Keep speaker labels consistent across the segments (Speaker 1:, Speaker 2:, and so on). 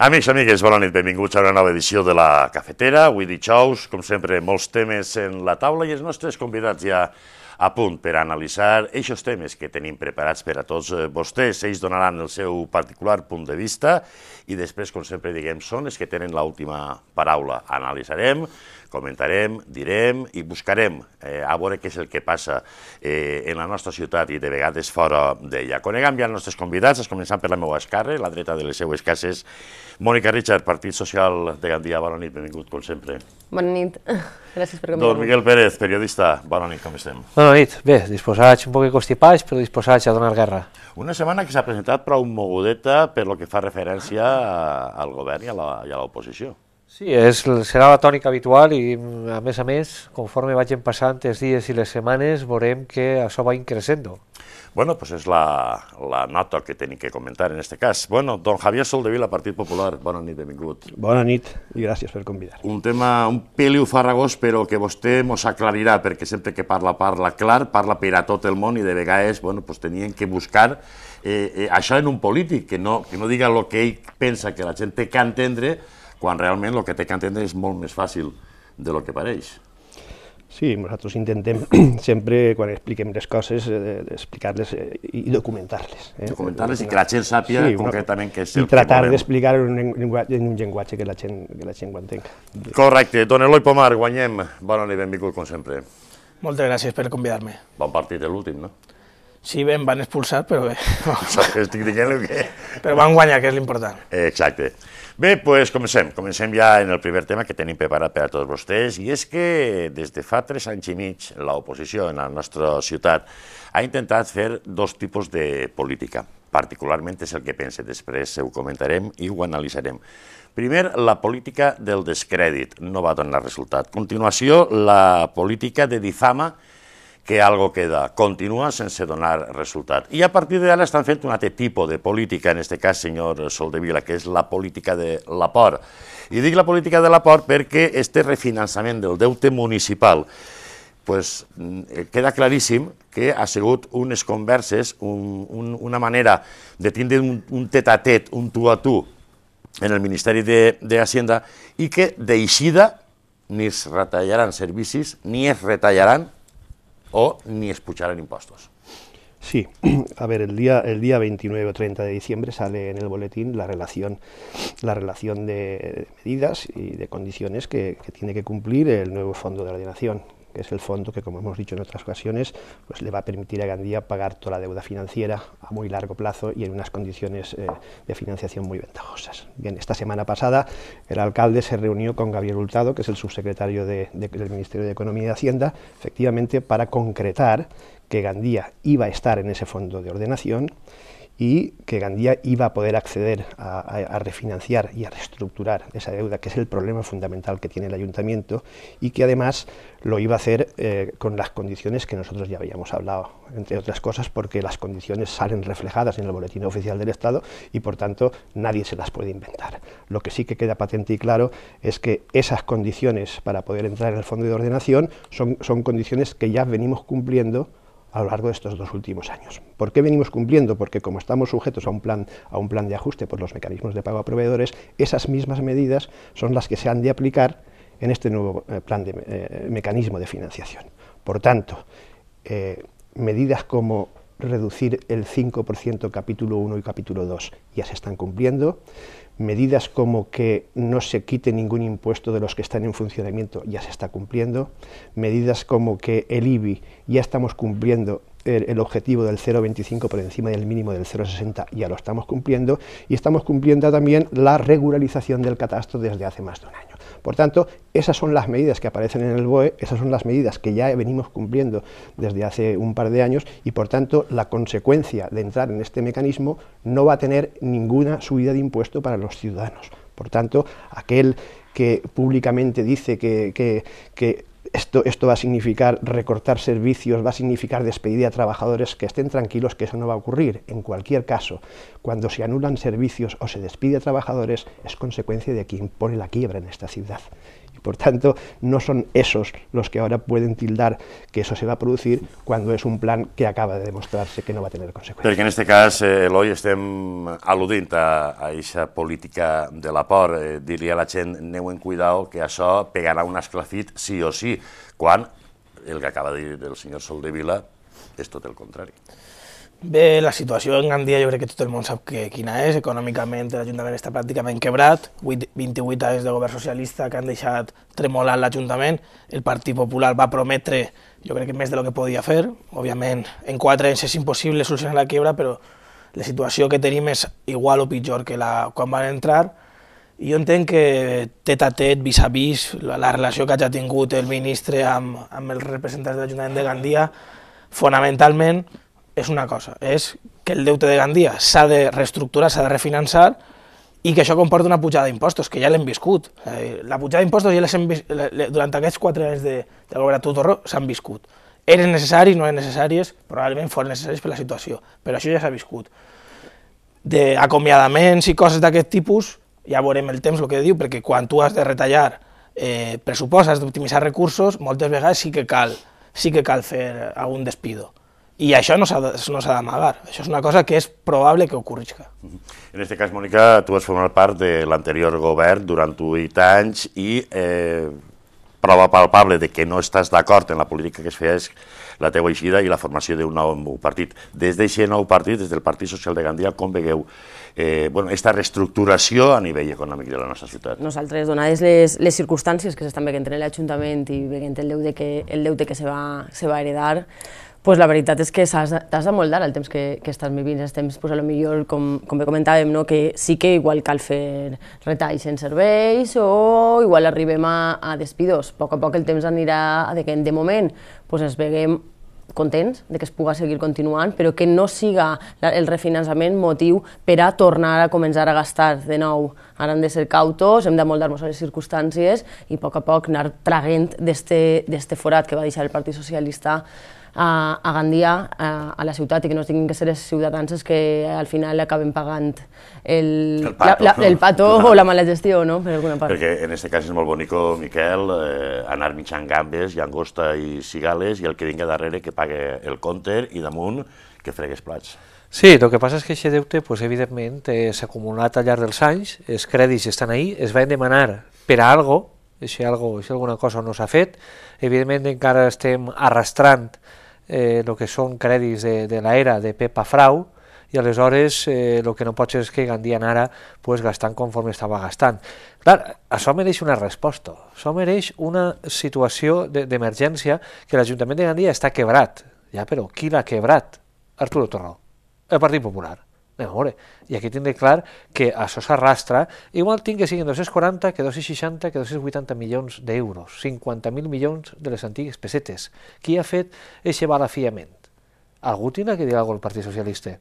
Speaker 1: Amics, amigues, bona nit, benvinguts a una nova edició de la Cafetera. Avui dijous, com sempre, molts temes en la taula i els nostres convidats ja a punt per analitzar aquests temes que tenim preparats per a tots eh, vostès. Ells donaran el seu particular punt de vista i després, com sempre diguem, són els que tenen l'última paraula. Analitzarem comentarem, direm i buscarem eh, a veure què és el que passa eh, en la nostra ciutat i de vegades fora d'ella. Coneguem ja els nostres convidats, es començant per la meva esquerra, la dreta de les seues cases. Mònica Richard, Partit Social de Gandia, bona nit, benvingut com sempre.
Speaker 2: Bona nit, gràcies per
Speaker 1: convidar-me. Miguel Pérez, periodista, bona nit, com estem?
Speaker 3: Bona nit, bé, disposats un poc constipats, però disposats a donar guerra.
Speaker 1: Una setmana que s'ha presentat prou mogudeta per lo que fa referència al govern i a l'oposició. Sí, és,
Speaker 3: serà la tònica habitual i, a més a més, conforme vagin passant els dies i les setmanes, veurem que això va
Speaker 4: increscendo.
Speaker 1: Bueno, pues es la, la nota que tenim que comentar en este cas. Bueno, don Javier Soldevila, Partit Popular, bona nit, benvingut.
Speaker 4: Bona nit i gràcies per convidar.
Speaker 1: Un tema, un peli farragós, però que vostè mos aclarirà, perquè sempre que parla, parla clar, parla per a tot el món i de vegades, bueno, pues tenien que buscar eh, eh, això en un polític, que no, que no diga el que ell pensa que la gent té que entendre, quan realment el que té que entendre és molt més fàcil de lo que pareix.
Speaker 4: Sí, nosaltres intentem sempre, quan expliquem les coses, eh, explicar-les eh, i documentar-les. Eh? Documentar-les i que la gent sàpiga sí, concretament què és el que I tratar d'explicar en, en un llenguatge que la gent, que la gent ho entenc.
Speaker 1: Correcte. Don Eloi Pomar, guanyem. Bona nit, benvingut, com sempre.
Speaker 5: Moltes gràcies per convidar-me.
Speaker 1: Bon partit, l'últim,
Speaker 5: no? Sí, bé, em van expulsar, però bé. Saps
Speaker 1: que estic dient el que...
Speaker 5: Però van guanyar, que és l'important.
Speaker 1: Exacte. Bé, doncs pues comencem. Comencem ja en el primer tema que tenim preparat per a tots vostès, i és que des de fa tres anys i mig l'oposició en la nostra ciutat ha intentat fer dos tipus de política. Particularment és el que pense, després ho comentarem i ho analitzarem. Primer, la política del descrèdit no va donar resultat. Continuació, la política de difama, que algo queda. continua sense donar resultat. I a partir d'ara estan fent un altre tipus de política, en aquest cas, senyor Soldevila, que és la política de la por. I dic la política de la por perquè este refinançament del deute municipal pues, mm, queda claríssim que ha sigut unes converses, un, un, una manera de tindre un, un tet a tet, un tu a tu, en el Ministeri de, de Hacienda i que d'eixida ni es retallaran servicis ni es retallaran o ni en impuestos.
Speaker 4: Sí, a ver, el día, el día 29 o 30 de diciembre sale en el boletín la relación, la relación de, medidas y de condiciones que, que, tiene que cumplir el nuevo Fondo de Ordenación, que es el fondo que, como hemos dicho en otras ocasiones, pues le va a permitir a Gandía pagar toda la deuda financiera a muy largo plazo y en unas condiciones eh, de financiación muy ventajosas. Bien, esta semana pasada el alcalde se reunió con Gabriel Hurtado, que es el subsecretario del Ministerio de Economía y Hacienda, efectivamente para concretar que Gandía iba a estar en ese fondo de ordenación y que Gandía iba a poder acceder a, refinanciar y a reestructurar esa deuda, que es el problema fundamental que tiene el ayuntamiento y que además lo iba a hacer eh, con las condiciones que nosotros ya habíamos hablado, entre otras cosas porque las condiciones salen reflejadas en el Boletín Oficial del Estado y por tanto nadie se las puede inventar. Lo que sí que queda patente y claro es que esas condiciones para poder entrar en el fondo de ordenación son, son condiciones que ya venimos cumpliendo a lo largo de estos dos últimos años. ¿Por qué venimos cumpliendo? Porque como estamos sujetos a un plan, a un plan de ajuste por los mecanismos de pago a proveedores, esas mismas medidas son las que se han de aplicar en este nuevo eh, plan de eh, mecanismo de financiación. Por tanto, eh, medidas como reducir el 5% capítulo 1 y capítulo 2 ya se están cumpliendo medidas como que no se quite ningún impuesto de los que están en funcionamiento ya se está cumpliendo, medidas como que el IBI ya estamos cumpliendo el, objetivo del 0,25 por encima del mínimo del 0,60 ya lo estamos cumpliendo y estamos cumpliendo también la regularización del catastro desde hace más de un año. Por tanto, esas son las medidas que aparecen en el BOE, esas son las medidas que ya venimos cumpliendo desde hace un par de años y por tanto la consecuencia de entrar en este mecanismo no va a tener ninguna subida de impuesto para los ciudadanos. Por tanto, aquel que públicamente dice que, que esto, va a significar recortar servicios, va a significar despedir a trabajadores que estén tranquilos que eso no va a ocurrir. En cualquier caso, cuando se anulan servicios o se despide a trabajadores es consecuencia de quien pone la quiebra en esta ciudad. Y por tanto, no son esos los que ahora pueden tildar que eso se va a producir cuando es un plan que acaba de demostrarse que no va a tener consecuencias.
Speaker 1: Perquè en este cas, eh, Eloi, estem al·ludint a aquesta política de la por, eh, dir-li a la gent, aneu en cuidado, que això pegarà un esclafit sí o sí, quan el que acaba de dir el senyor Soldevila és tot el contrari.
Speaker 5: Bé, la situació en Gandia jo crec que tot el món sap que, quina és. Econòmicament l'Ajuntament està pràcticament quebrat, 8, 28 anys de govern socialista que han deixat tremolant l'Ajuntament. El Partit Popular va prometre, jo crec que més de del que podia fer. Òbviament, en 4 anys és impossible solucionar la quebra, però la situació que tenim és igual o pitjor que la, quan van entrar. I jo entenc que tet a tet, vis a vis, la, la relació que ja ha tingut el ministre amb, amb els representants de l'Ajuntament de Gandia, fonamentalment és una cosa, és que el deute de Gandia s'ha de reestructurar, s'ha de refinançar i que això comporta una pujada d'impostos, que ja l'hem viscut. La pujada d'impostos ja les durant aquests quatre anys de, de l'obra de Tutorro s'han viscut. Eren necessaris, no eren necessàries, probablement foren necessaris per la situació, però això ja s'ha viscut. D'acomiadaments i coses d'aquest tipus, ja veurem el temps el que diu, perquè quan tu has de retallar eh, pressupost, has d'optimitzar recursos, moltes vegades sí que cal, sí que cal fer algun despido i això no s'ha no d'amagar, això és una cosa que és probable que ocorrisca.
Speaker 1: En aquest cas, Mònica, tu has format part de l'anterior govern durant 8 anys i eh, prova palpable de que no estàs d'acord en la política que es feia és la teua eixida i la formació d'un nou partit. Des d'aquest nou partit, des del Partit Social de Gandia, com vegueu eh, bueno, esta reestructuració a nivell econòmic de la nostra ciutat?
Speaker 2: Nosaltres, donades les, les circumstàncies que s'estan veient en l'Ajuntament i veient el deute que, el deute que se va, se va heredar, pues la veritat és que t'has de moldar el temps que, que estàs vivint, els temps, pues, a lo millor, com, com bé comentàvem, no? que sí que igual cal fer retalls en serveis o igual arribem a, a despidos. A poc a poc el temps anirà de que de moment pues, ens veguem contents de que es puga seguir continuant, però que no siga el refinançament motiu per a tornar a començar a gastar de nou. Ara hem de ser cautos, hem de moldar-nos a les circumstàncies i a poc a poc anar traguent d'este forat que va deixar el Partit Socialista a, a Gandia, a, a la ciutat, i que no tinguin que ser els ciutadans que eh, al final acaben pagant el, el pato, la, la, el pato o la mala gestió, no?, per alguna part.
Speaker 1: Perquè en aquest cas és molt bonico, Miquel, eh, anar mitjan gambes, llangosta i cigales, i el que vingui darrere que pague el compte i damunt que fregues plats.
Speaker 3: Sí, el que passa és que aquest deute, pues, evidentment, eh, s'ha acumulat al llarg dels anys, els crèdits estan ahí, es van demanar per a algo, si, algo, si alguna cosa no s'ha fet, evidentment encara estem arrastrant eh, el que són crèdits de, de l'era de Pepa Frau, i aleshores eh, el que no pot ser és que Gandia ara pues, gastant conforme estava gastant. Clar, això mereix una resposta, això mereix una situació d'emergència de, que l'Ajuntament de Gandia està quebrat. Ja, però qui l'ha quebrat? Arturo Torró, el Partit Popular veure, i aquí tindré clar que això s'arrastra, igual tinc que siguin 240, que 260, que 280 milions d'euros, 50.000 milions de les antigues pessetes. Qui ha fet aquest balafiament? Algú tindrà que dir alguna cosa al Partit Socialista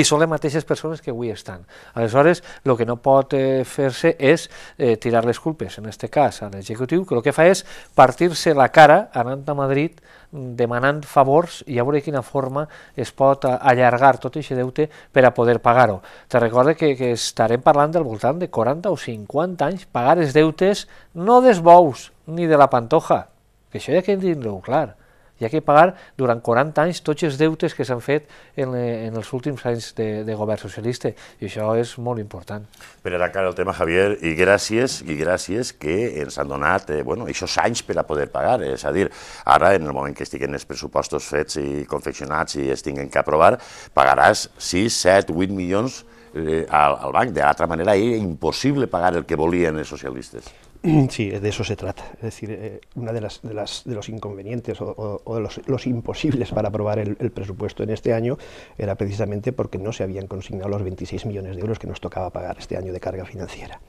Speaker 3: i són les mateixes persones que avui estan. Aleshores, el que no pot eh, fer-se és eh, tirar les culpes, en aquest cas, a l'executiu, que el que fa és partir-se la cara anant a Madrid mm, demanant favors i a veure quina forma es pot eh, allargar tot aquest deute per a poder pagar-ho. Te recorde que, que estarem parlant del voltant de 40 o 50 anys pagar els deutes no dels bous ni de la pantoja, que això ja que dir-ho clar, hi ha que pagar durant 40 anys tots els deutes que s'han fet en, en els últims anys de, de govern socialista, i això és molt important.
Speaker 1: Per ara atacar el tema, Javier, i gràcies, i gràcies que ens han donat eh, bueno, aquests anys per a poder pagar, és a dir, ara, en el moment que estiguen els pressupostos fets i confeccionats i es tinguen que aprovar, pagaràs 6, 7, 8 milions eh, al, al banc. De l'altra manera era impossible pagar el que volien els socialistes. Sí, de eso se trata.
Speaker 4: Es decir, uno eh, una de las, de, las, de los inconvenientes o, de los, imposibles para aprobar el, el, presupuesto en este año era precisamente porque no se habían consignado los 26 millones de euros que nos tocaba pagar este año de carga financiera.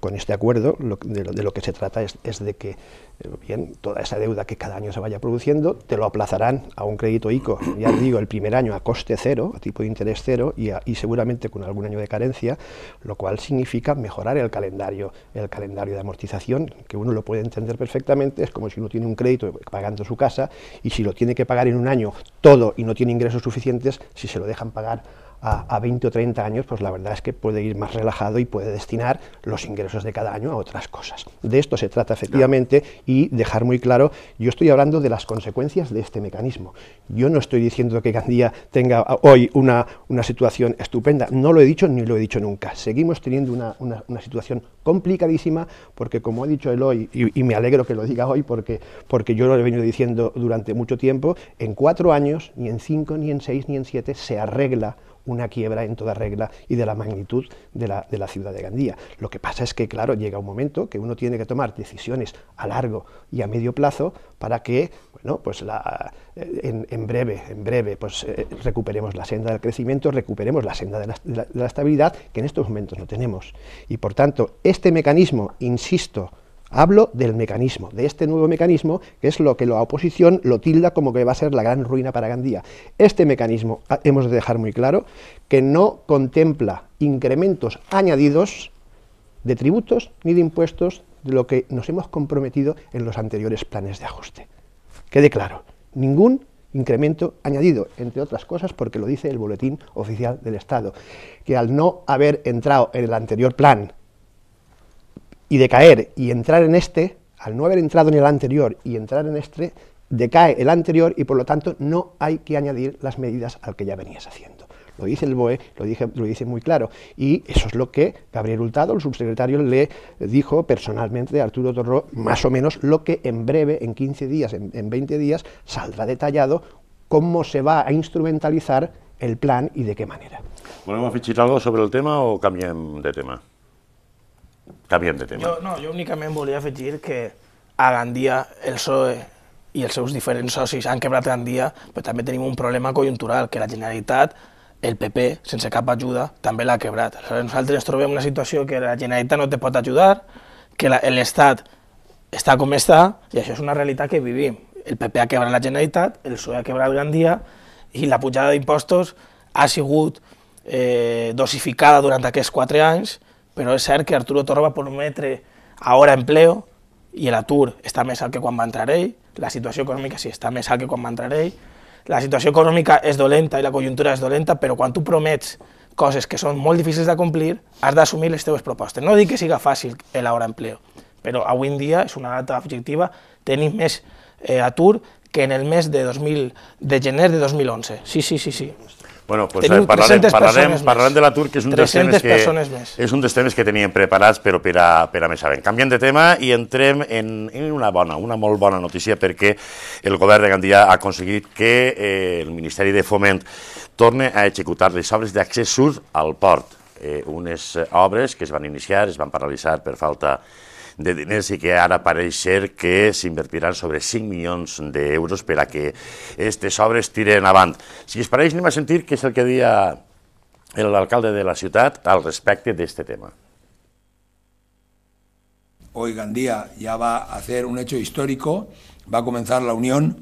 Speaker 4: Con este acuerdo de, lo, que se trata es, de que eh, bien, toda esa deuda que cada año se vaya produciendo te lo aplazarán a un crédito ICO, ya digo, el primer año a coste cero, a tipo de interés cero y, y seguramente con algún año de carencia, lo cual significa mejorar el calendario, el calendario de amortización, que uno lo puede entender perfectamente, es como si uno tiene un crédito pagando su casa y si lo tiene que pagar en un año todo y no tiene ingresos suficientes, si se lo dejan pagar a, 20 o 30 años, pues la verdad es que puede ir más relajado y puede destinar los ingresos de cada año a otras cosas. De esto se trata efectivamente y dejar muy claro, yo estoy hablando de las consecuencias de este mecanismo. Yo no estoy diciendo que Gandía tenga hoy una, situación estupenda, no lo he dicho ni lo he dicho nunca. Seguimos teniendo una, situación complicadísima porque como ha dicho él hoy, y, me alegro que lo diga hoy porque, porque yo lo he venido diciendo durante mucho tiempo, en cuatro años, ni en cinco, ni en seis, ni en siete, se arregla una quiebra en toda regla y de la magnitud de la, ciudad de Gandía. Lo que pasa es que, claro, llega un momento que uno tiene que tomar decisiones a largo y a medio plazo para que, bueno, pues la, eh, en, breve, en breve, pues eh, recuperemos la senda del crecimiento, recuperemos la senda de la, de la estabilidad que en estos momentos no tenemos. Y por tanto, este mecanismo, insisto, Hablo del mecanismo, de este nuevo mecanismo, que es lo que la oposición lo tilda como que va a ser la gran ruina para Gandía. Este mecanismo, ah, hemos de dejar muy claro, que no contempla incrementos añadidos de tributos ni de impuestos de lo que nos hemos comprometido en los anteriores planes de ajuste. Quede claro, ningún incremento añadido, entre otras cosas porque lo dice el Boletín Oficial del Estado, que al no haber entrado en el anterior plan y decaer y entrar en este, al no haber entrado en el anterior y entrar en este, decae el anterior y por lo tanto no hay que añadir las medidas al que ya venías haciendo. Lo dice el BOE, lo, dije, lo dice muy claro. Y eso es lo que Gabriel Hurtado, el subsecretario, le dijo personalmente a Arturo Torró, más o menos lo que en breve, en 15 días, en, 20 días, saldrá detallado cómo se va a instrumentalizar el plan y de qué manera.
Speaker 1: Bueno, ¿hemos algo sobre el tema o cambien de tema?
Speaker 5: Canviem de tema. Jo, no, jo únicament volia afegir que a Gandia el PSOE i els seus diferents socis han quebrat Gandia, però també tenim un problema conjuntural, que la Generalitat el PP, sense cap ajuda, també l'ha quebrat. Aleshores, nosaltres ens trobem una situació que la Generalitat no te pot ajudar, que l'Estat està com està, i això és una realitat que vivim. El PP ha quebrat la Generalitat, el PSOE ha quebrat Gandia, i la pujada d'impostos ha sigut eh, dosificada durant aquests quatre anys, però és cert que Arturo Torra va prometre a hora empleo i l'atur està més alt que quan va entrar ell, la situació econòmica sí està més alt que quan va entrar ell, la situació econòmica és dolenta i la conjuntura és dolenta, però quan tu promets coses que són molt difícils de complir, has d'assumir les teves propostes. No dic que siga fàcil l'hora empleo, però avui en dia és una data objectiva, tenim més eh, atur que en el mes de, 2000, de gener de 2011. Sí, sí, sí, sí. Bueno, pues Tenim eh, parlarem, parlarem, parlarem de l'atur, que és un dels temes que, més.
Speaker 1: és un dels temes que teníem preparats, però per a, per a més avant. Canviem de tema i entrem en, en una bona, una molt bona notícia, perquè el govern de Gandia ha aconseguit que eh, el Ministeri de Foment torne a executar les obres d'accés sud al port. Eh, unes obres que es van iniciar, es van paralitzar per falta de de dinero i que ahora parece ser que invertirán... sobre 5 millones de euros para que sobre estire tiren avant. Si es pareix, va a sentir que es el que ...el alcalde de la ciudad al respecto de este tema.
Speaker 6: Hoy Gandía ya va a hacer un hecho histórico, va a comenzar la unión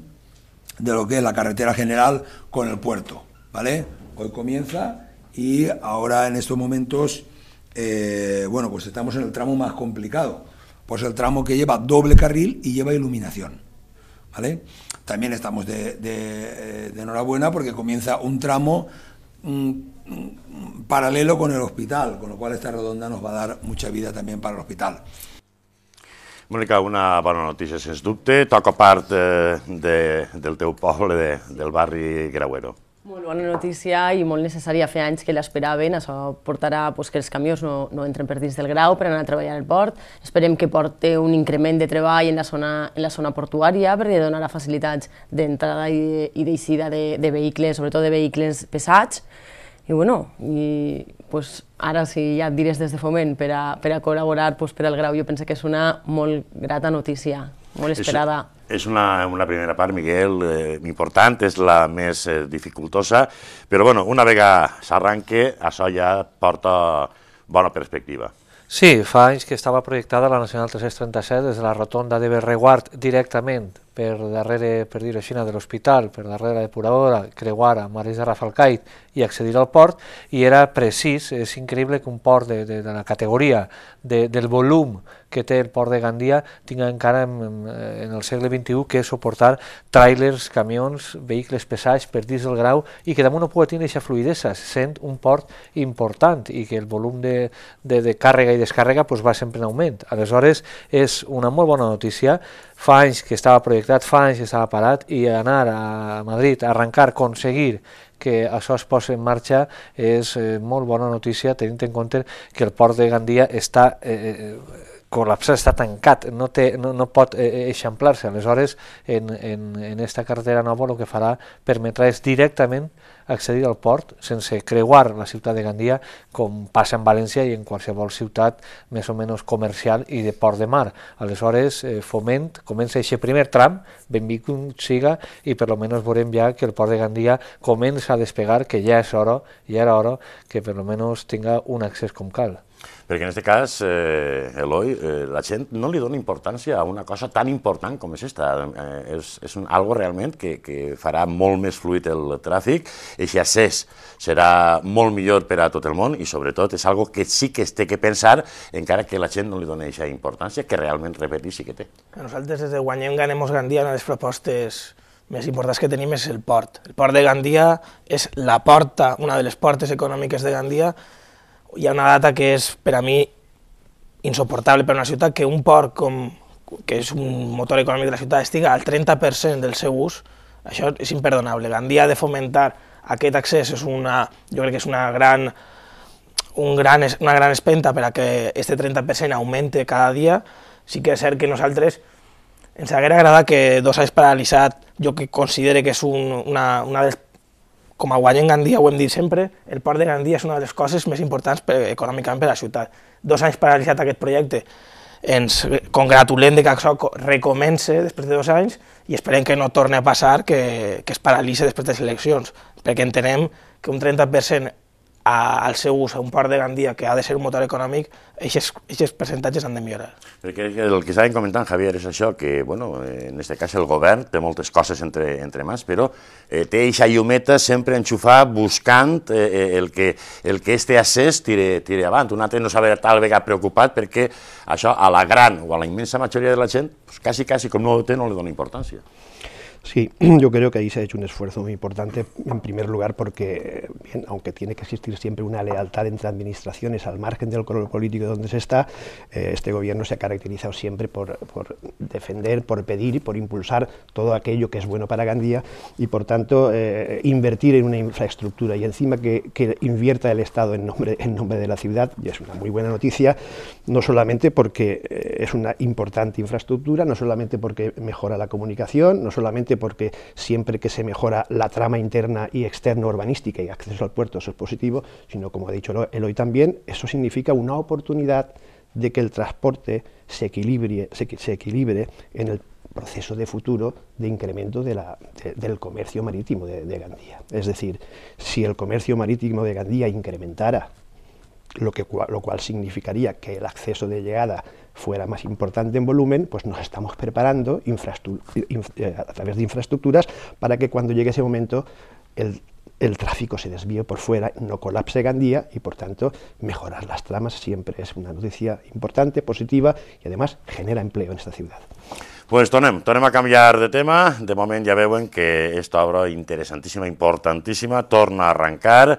Speaker 6: de lo que es la carretera general con el puerto, ¿vale? Hoy comienza y ahora en estos momentos, eh, bueno, pues estamos en el tramo más complicado, pues el tramo que lleva doble carril y lleva iluminación. ¿vale? También estamos de, eh, enhorabuena porque comienza un tramo paralelo con el hospital, con lo cual esta redonda nos va a dar mucha vida también para el hospital.
Speaker 1: Mónica, una buena noticia, es Toca parte eh, del teu poble, del barri Grauero.
Speaker 2: Molt bona notícia i molt necessària. Feia anys que l'esperaven. Això portarà pues, que els camions no, no entren per dins del grau per anar a treballar al port. Esperem que porti un increment de treball en la zona, en la zona portuària perquè donarà facilitats d'entrada i d'eixida de, de vehicles, sobretot de vehicles pesats. I, bueno, i pues, ara si ja et diré des de foment per a, per a col·laborar pues, per al grau, jo penso que és una molt grata notícia molt esperada.
Speaker 1: És, és una, una primera part, Miguel, eh, important, és la més eh, dificultosa, però bueno, una vegada s'arranque, això ja porta bona perspectiva.
Speaker 3: Sí, fa anys que estava projectada la Nacional 337 des de la rotonda de Berreguard directament per darrere, per dir-ho així, de l'hospital, per darrere la depuradora, creuar a Marès de Rafalcait i accedir al port, i era precís, és increïble que un port de, de, de la categoria, de, del volum que té el port de Gandia, tinga encara en, en el segle XXI que suportar trailers, camions, vehicles pesats per dins del grau i que damunt no pugui tenir aquesta fluidesa, sent un port important i que el volum de, de, de càrrega i descàrrega pues, va sempre en augment. Aleshores, és una molt bona notícia fa anys que estava projectat, fa anys que estava parat, i anar a Madrid, a arrencar, aconseguir que això es posi en marxa és eh, molt bona notícia, tenint en compte que el port de Gandia està eh, eh col·lapsat, està tancat, no, té, no, no pot eh, eh, eixamplar-se. Aleshores, en, en, en esta carretera nova el que farà permetrà és directament accedir al port sense creuar la ciutat de Gandia, com passa en València i en qualsevol ciutat més o menys comercial i de port de mar. Aleshores, eh, Foment comença aquest primer tram, benvingut siga, i per almenys veurem ja que el port de Gandia comença a despegar, que ja és hora, ja era hora, que per almenys tinga un accés com cal
Speaker 1: perquè en aquest cas, eh, Eloi, eh, la gent no li dona importància a una cosa tan important com és aquesta. Eh, és és un, algo realment que, que farà molt més fluid el tràfic, aquest accés serà molt millor per a tot el món i sobretot és algo que sí que es té que pensar encara que la gent no li doni aquesta importància que realment, repetir, sí que té.
Speaker 5: Nosaltres des de Guanyem Ganemos Gandia una de les propostes més importants que tenim és el port. El port de Gandia és la porta, una de les portes econòmiques de Gandia, hi ha una data que és, per a mi, insoportable per a una ciutat, que un port com, que és un motor econòmic de la ciutat estiga al 30% del seu ús, això és imperdonable. Gandia ha de fomentar aquest accés és una, jo crec que és una gran, un gran, una gran espenta per a que este 30% augmente cada dia. Sí que és cert que nosaltres ens hagués agradat que dos anys paralitzat, jo que considere que és un, una, una de les com a guany en Gandia ho hem dit sempre, el port de Gandia és una de les coses més importants per, econòmicament per a la ciutat. Dos anys paralitzat aquest projecte, ens congratulem de que això recomence després de dos anys i esperem que no torni a passar que, que es paralitzi després de les eleccions, perquè entenem que un 30% al seu ús, a un port de Gandia que ha de ser un motor econòmic, aquests percentatges han de millorar.
Speaker 1: Perquè el que estàvem comentant, Javier, és això, que bueno, eh, en aquest cas el govern té moltes coses entre, entre mans, però eh, té aquesta llumeta sempre enxufar buscant eh, eh, el, que, el que este accés tire, tire avant. Un altre no s'ha tal vegada preocupat perquè això a la gran o a la immensa majoria de la gent pues, quasi, quasi com no ho té, no li dona importància.
Speaker 4: Sí, yo creo que ahí se ha hecho un esfuerzo muy importante, en primer lugar porque, aunque tiene que existir siempre una lealtad entre administraciones al margen del color político donde se está, eh, este gobierno se ha caracterizado siempre por, defender, por pedir y por impulsar todo aquello que es bueno para Gandía y, por tanto, eh, invertir en una infraestructura y encima que, invierta el Estado en nombre, en nombre de la ciudad, y es una muy buena noticia, no solamente porque eh, es una importante infraestructura, no solamente porque mejora la comunicación, no solamente porque siempre que se mejora la trama interna y externa urbanística y acceso al puerto, eso es positivo, sino como ha dicho Eloy también, eso significa una oportunidad de que el transporte se equilibre, se, equilibre en el proceso de futuro de incremento de del comercio marítimo de, de Gandía. Es decir, si el comercio marítimo de Gandía incrementara lo, lo, cual significaría que el acceso de llegada fuera más importante en volumen, pues nos estamos preparando eh, a través de infraestructuras para que cuando llegue ese momento el, tráfico se desvíe por fuera, no colapse Gandía y por tanto mejorar las tramas siempre es una noticia importante, positiva y además genera empleo en esta ciudad.
Speaker 1: pues tornem, tornem a canviar de tema. De moment ja veuen que aquesta obra interessantíssima, importantíssima, torna a arrencar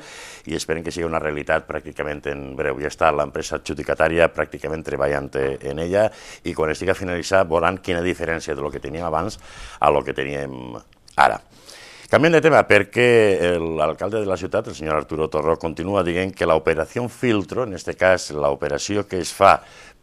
Speaker 1: i esperen que sigui una realitat pràcticament en breu. Ja està l'empresa adjudicatària pràcticament treballant en ella i quan estigui finalitzar veuran quina diferència de lo que teníem abans a lo que teníem ara. Canviem de tema perquè l'alcalde de la ciutat, el senyor Arturo Torró, continua dient que l'operació filtro, en aquest cas l'operació que es fa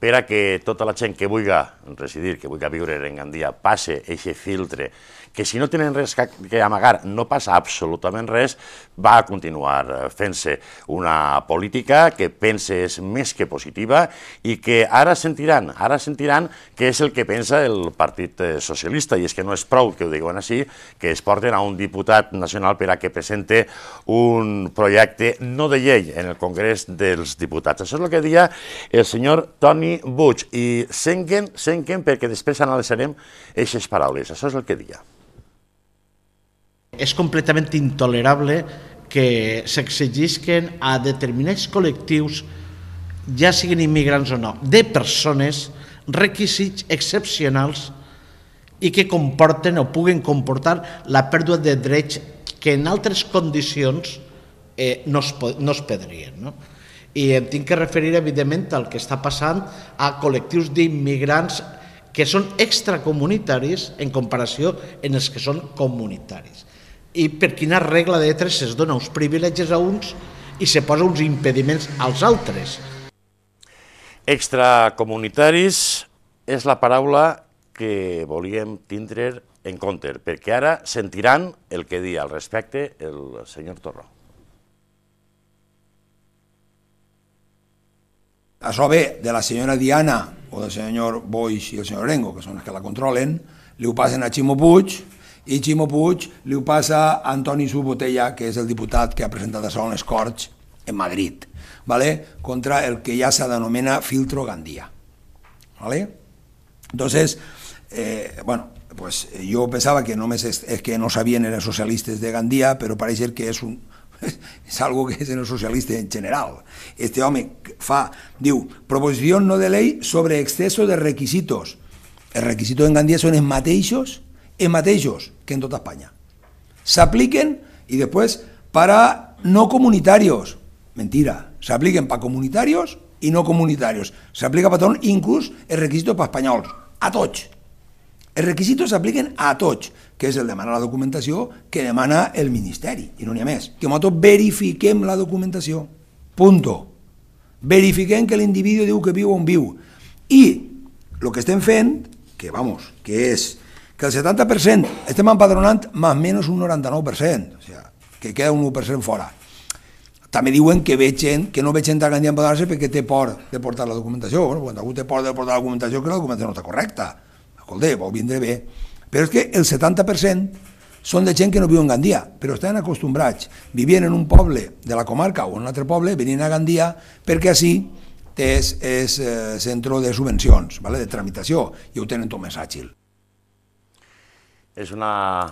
Speaker 1: per a que tota la gent que vulga residir, que vulga viure en Gandia, passe aquest filtre, que si no tenen res que, amagar no passa absolutament res, va continuar eh, fent-se una política que pense és més que positiva i que ara sentiran, ara sentiran que és el que pensa el Partit eh, Socialista i és que no és prou que ho diuen així, que es porten a un diputat nacional per a que presente un projecte no de llei en el Congrés dels Diputats. Això és el que deia el senyor Toni Buig i senquen, senquen perquè després analitzarem aquestes paraules. Això és el que deia. És completament intolerable que s'exigisquen a determinats col·lectius, ja siguin
Speaker 4: immigrants o no, de persones requisits excepcionals i que comporten o puguen comportar la pèrdua de drets que en altres condicions eh, no, es, no es perdrien. No? I em tinc que referir, evidentment, al que està passant a col·lectius d'immigrants que són extracomunitaris en comparació en els que són comunitaris i per quina regla de tres es dona uns privilegis a uns i se posa uns impediments als altres.
Speaker 1: Extracomunitaris és la paraula que volíem tindre en compte, perquè ara sentiran el que dia al respecte el senyor Torró. Això
Speaker 6: ve de la senyora Diana o del senyor Boix i el senyor Rengo, que són els que la controlen, li ho passen a Ximo Puig, i Ximo Puig li ho passa a Antoni Subotella, que és el diputat que ha presentat a Sol en Corts en Madrid, ¿vale? contra el que ja se denomena filtro Gandía. ¿vale? Entonces, eh, bueno, pues yo eh, pensaba que no me, es, es que no sabían eran socialistas de Gandía, pero parece ser que es un és algo que és en el socialista en general. Este home fa, diu, proposició no de ley sobre exceso de requisitos. El requisito en Gandía són es mateixos e mateixos que en tota Espanya. S'apliquen i després para no comunitarios. Mentira, s'apliquen per comunitarios i no comunitarios. S'aplica per tot, inclús el requisit per espanyols, a tots. Els requisits s'apliquen a tots, que és el demanar la documentació que demana el Ministeri, i no n'hi ha més. Que nosaltres verifiquem la documentació. Punto. Verifiquem que l'individu diu que viu on viu. I el que estem fent, que vamos, que és que el 70% estem empadronant més o menys un 99%, o sigui, que queda un 1% fora. També diuen que ve gent, que no ve gent a Gandia empadronar-se perquè té por de portar la documentació. Bueno, quan algú té por de portar la documentació, que la documentació no està correcta. Escolta, vol vindre bé. Però és que el 70% són de gent que no viu en Gandia, però estan acostumbrats, vivien en un poble de la comarca o en un altre poble, venint a Gandia, perquè així és, és eh, centre de subvencions, vale? de tramitació, i ho tenen tot més àgil.
Speaker 1: És una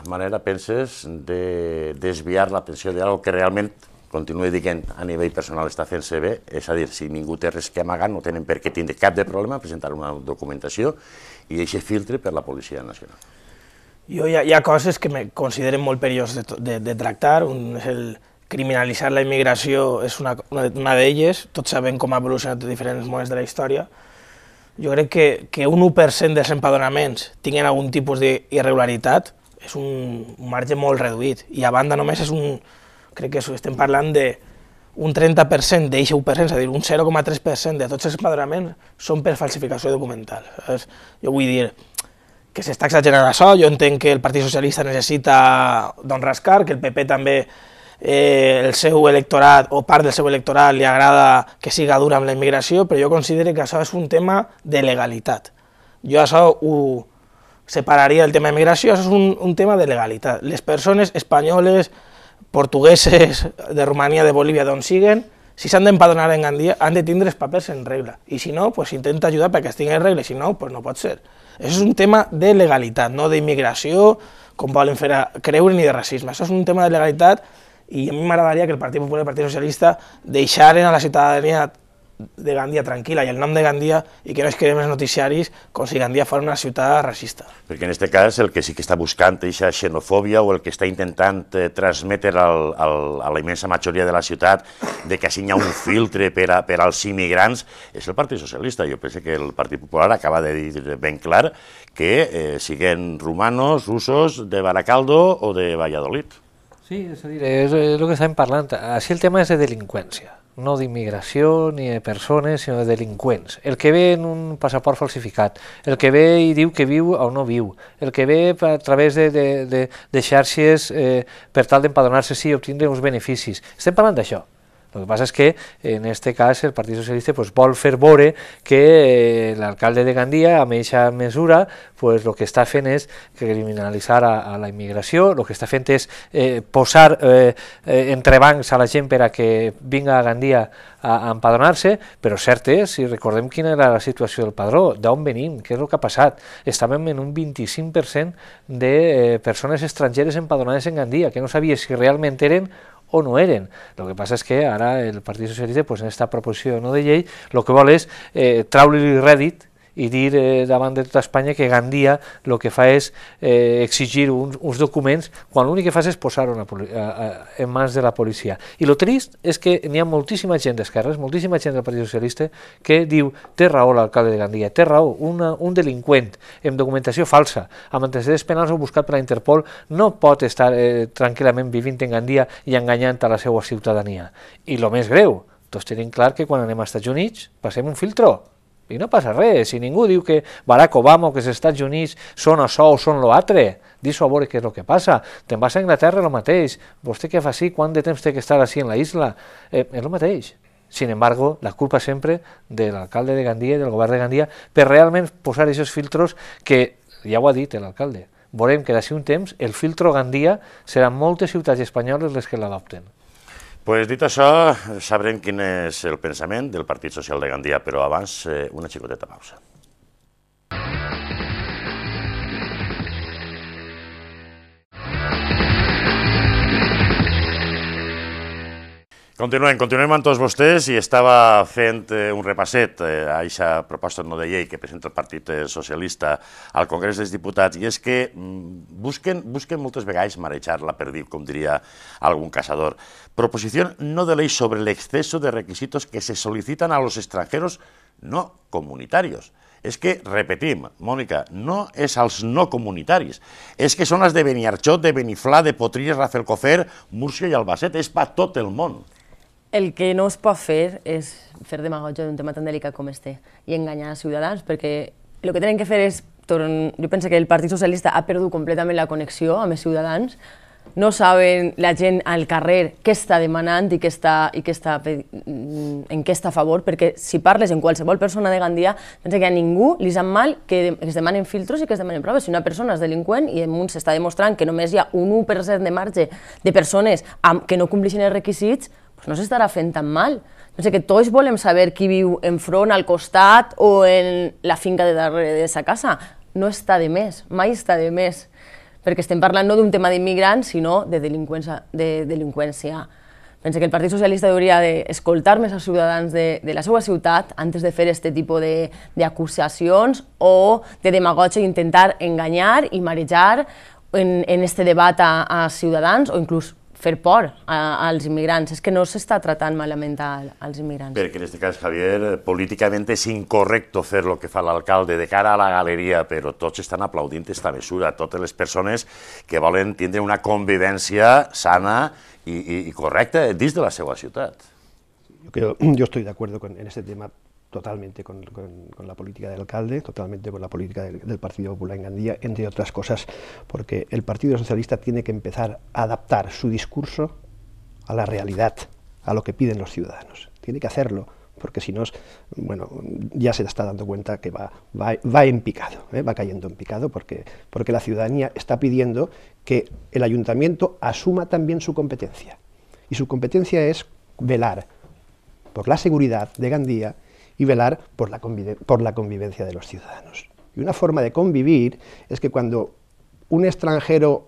Speaker 1: manera, penses, de desviar l'atenció d'algo que realment, continuï dient, a nivell personal està fent-se bé, és a dir, si ningú té res que amagar, no tenen per què tindre cap de problema presentar una documentació i deixe filtre per la Policia Nacional.
Speaker 5: Jo hi ha, hi ha coses que me consideren molt perilloses de, de, de tractar, un és el criminalitzar la immigració és una, una, una d'elles, tots sabem com ha evolucionat en diferents moments de la història, jo crec que, que un 1% dels empadronaments tinguin algun tipus d'irregularitat és un, un marge molt reduït i a banda només és un, crec que estem parlant de un 30% d'aquest 1%, és a dir, un 0,3% de tots els empadronaments són per falsificació documental. Saps? Jo vull dir que s'està exagerant això, jo entenc que el Partit Socialista necessita d'on rascar, que el PP també eh, el seu electorat o part del seu electorat li agrada que siga dura amb la immigració, però jo considero que això és un tema de legalitat. Jo això ho separaria del tema de immigració, això és un, un tema de legalitat. Les persones espanyoles, portugueses, de Romania, de Bolívia, d'on siguen, si s'han d'empadronar en Gandia, han de tindre els papers en regla. I si no, pues, intenta ajudar perquè estiguin en regla, si no, pues, no pot ser. Això és un tema de legalitat, no d'immigració, com volen fer a creure, ni de racisme. Això és un tema de legalitat i a mi m'agradaria que el Partit Popular i el Partit Socialista deixaren a la ciutadania de Gandia tranquil·la i el nom de Gandia i que no es creem els noticiaris com si Gandia fos una ciutat racista.
Speaker 1: Perquè en aquest cas el que sí que està buscant aquesta xenofòbia o el que està intentant eh, transmetre al, al, a la immensa majoria de la ciutat de que així hi ha un filtre per, a, per als immigrants és el Partit Socialista. Jo penso que el Partit Popular acaba de dir ben clar que eh, siguen romanos, russos, de Baracaldo o de Valladolid.
Speaker 3: Sí, és a dir, és, és el que estem parlant. Així el tema és de delinqüència, no d'immigració ni de persones, sinó de delinqüents. El que ve en un passaport falsificat, el que ve i diu que viu o no viu, el que ve a través de, de, de, de xarxes eh, per tal d'empadronar-se sí i obtindre uns beneficis. Estem parlant d'això. El que passa és que en aquest cas el Partit Socialista pues, vol fer veure que eh, l'alcalde de Gandia, amb aquesta mesura, pues, el que està fent és criminalitzar a, a la immigració, el que està fent és eh, posar eh, eh entrebancs a la gent per a que vinga a Gandia a, a empadronar-se, però cert és, si recordem quina era la situació del padró, d'on venim, què és el que ha passat, estàvem en un 25% de eh, persones estrangeres empadronades en Gandia, que no sabia si realment eren o no eren. Lo que pasa es que ahora el Partido Socialista, pues, en esta proposición no de ley lo que vale es eh, y Reddit i dir eh, davant de tota Espanya que Gandia el que fa és eh, exigir uns, uns documents quan l'únic que fa és posar-ho en mans de la policia. I lo trist és que n'hi ha moltíssima gent d'esquerres, moltíssima gent del Partit Socialista, que diu té raó l'alcalde de Gandia, té raó una, un delinqüent amb documentació falsa, amb antecedents penals o buscat per la Interpol, no pot estar eh, tranquil·lament vivint en Gandia i enganyant a la seva ciutadania. I el més greu, tots tenim clar que quan anem als Estats Units passem un filtro, i no passa res, si ningú diu que Barack Obama o que els Estats Units són això o són l'altre, dis-ho a veure què és el que passa. Te'n vas a Anglaterra el mateix, vostè què fa així, quant de temps té que estar així en la isla? Eh, és el mateix. Sin embargo, la culpa sempre de l'alcalde de Gandia i del govern de Gandia per realment posar aquests filtros que, ja ho ha dit l'alcalde, veurem que d'ací un temps el filtro Gandia seran moltes ciutats espanyoles les que l'adopten.
Speaker 1: Pues dit això, sabrem quin és el pensament del Partit Social de Gandia, però abans eh, una xicoteta pausa. Continuem, continuem amb tots vostès i estava fent eh, un repasset eh, a aquesta proposta no de llei que presenta el Partit eh, Socialista al Congrés dels Diputats i és que mm, busquen, busquen moltes vegades marejar la dir, com diria algun caçador. Proposició no de llei sobre l'exceso de requisitos que se solicitan a los extranjeros no comunitarios. És que, repetim, Mònica, no és als no comunitaris, és que són els de Beniarxot, de Beniflà, de Rafael Rafelcofer, Múrcia i Albacete, és per tot el món.
Speaker 2: El que no es pot fer és fer demagogia d'un tema tan delicat com este i enganyar els ciutadans, perquè el que tenen que fer és... Torn... Jo penso que el Partit Socialista ha perdut completament la connexió amb els ciutadans, no saben la gent al carrer què està demanant i, què està, i què està, mm, en què està a favor, perquè si parles amb qualsevol persona de Gandia, pensa que a ningú li sap mal que, es demanen filtros i que es demanen proves. Si una persona és delinqüent i en un s'està demostrant que només hi ha un 1% de marge de persones amb, que no compleixen els requisits, pues no s'estarà fent tan mal. No sé, que tots volem saber qui viu enfront, al costat o en la finca de darrere de sa casa. No està de més, mai està de més, perquè estem parlant no d'un tema d'immigrants, sinó de delinqüència, de delinqüència. Pense que el Partit Socialista hauria d'escoltar més els ciutadans de, de la seva ciutat antes de fer aquest tipus d'acusacions o de demagotge i intentar enganyar i marejar en, en este debat a, a ciutadans o inclús fer por a, als immigrants. És que no s'està tratant malament a, als immigrants. Perquè
Speaker 1: en aquest cas, Javier, eh, políticament és incorrecto fer el que fa l'alcalde de cara a la galeria, però tots estan aplaudint aquesta mesura, totes les persones que volen tindre una convivència sana i, i, i correcta dins de la seva ciutat.
Speaker 4: Yo, creo, yo estoy de acuerdo con, en este tema totalmente con, la política del alcalde, totalmente con la política del, Partido Popular en Gandía, entre otras cosas, porque el Partido Socialista tiene que empezar a adaptar su discurso a la realidad, a lo que piden los ciudadanos. Tiene que hacerlo, porque si no, bueno, ya se está dando cuenta que va, va, en picado, ¿eh? va cayendo en picado, porque, porque la ciudadanía está pidiendo que el ayuntamiento asuma también su competencia. Y su competencia es velar por la seguridad de Gandía y velar por la, por la convivencia de los ciudadanos. Y una forma de convivir es que cuando un extranjero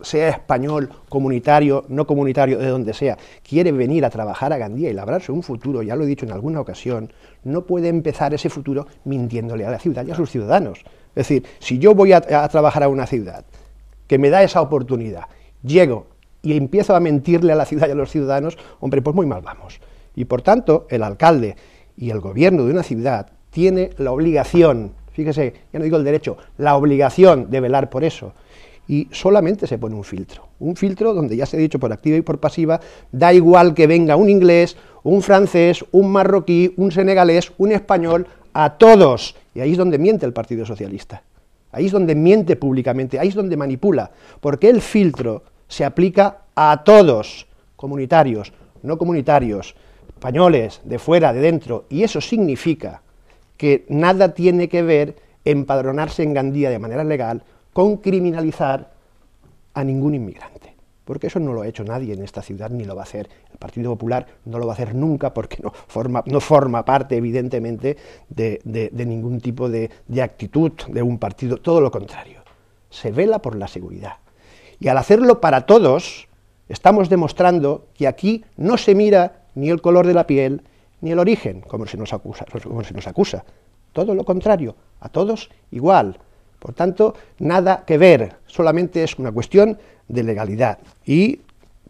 Speaker 4: sea español, comunitario, no comunitario, de donde sea, quiere venir a trabajar a Gandía y labrarse un futuro, ya lo he dicho en alguna ocasión, no puede empezar ese futuro mintiéndole a la ciudad y a sus ciudadanos. Es decir, si yo voy a, a trabajar a una ciudad que me da esa oportunidad, llego y empiezo a mentirle a la ciudad y a los ciudadanos, hombre, pues muy mal vamos. Y por tanto, el alcalde y el gobierno de una ciudad tiene la obligación, fíjese, ya no digo el derecho, la obligación de velar por eso. Y solamente se pone un filtro, un filtro donde ya se ha dicho por activa y por pasiva, da igual que venga un inglés, un francés, un marroquí, un senegalés, un español, a todos. Y ahí es donde miente el Partido Socialista, ahí es donde miente públicamente, ahí es donde manipula, porque el filtro se aplica a todos, comunitarios, no comunitarios, españoles, de fuera, de dentro, y eso significa que nada tiene que ver empadronarse en Gandía de manera legal con criminalizar a ningún inmigrante, porque eso no lo ha hecho nadie en esta ciudad ni lo va a hacer. El Partido Popular no lo va a hacer nunca porque no forma, no forma parte, evidentemente, de, ningún tipo de actitud de un partido, todo lo contrario. Se vela por la seguridad. Y al hacerlo para todos, estamos demostrando que aquí no se mira ni el color de la piel, ni el origen, como se nos acusa. Como nos acusa. Todo lo contrario, a todos igual. Por tanto, nada que ver, solamente es una cuestión de legalidad. Y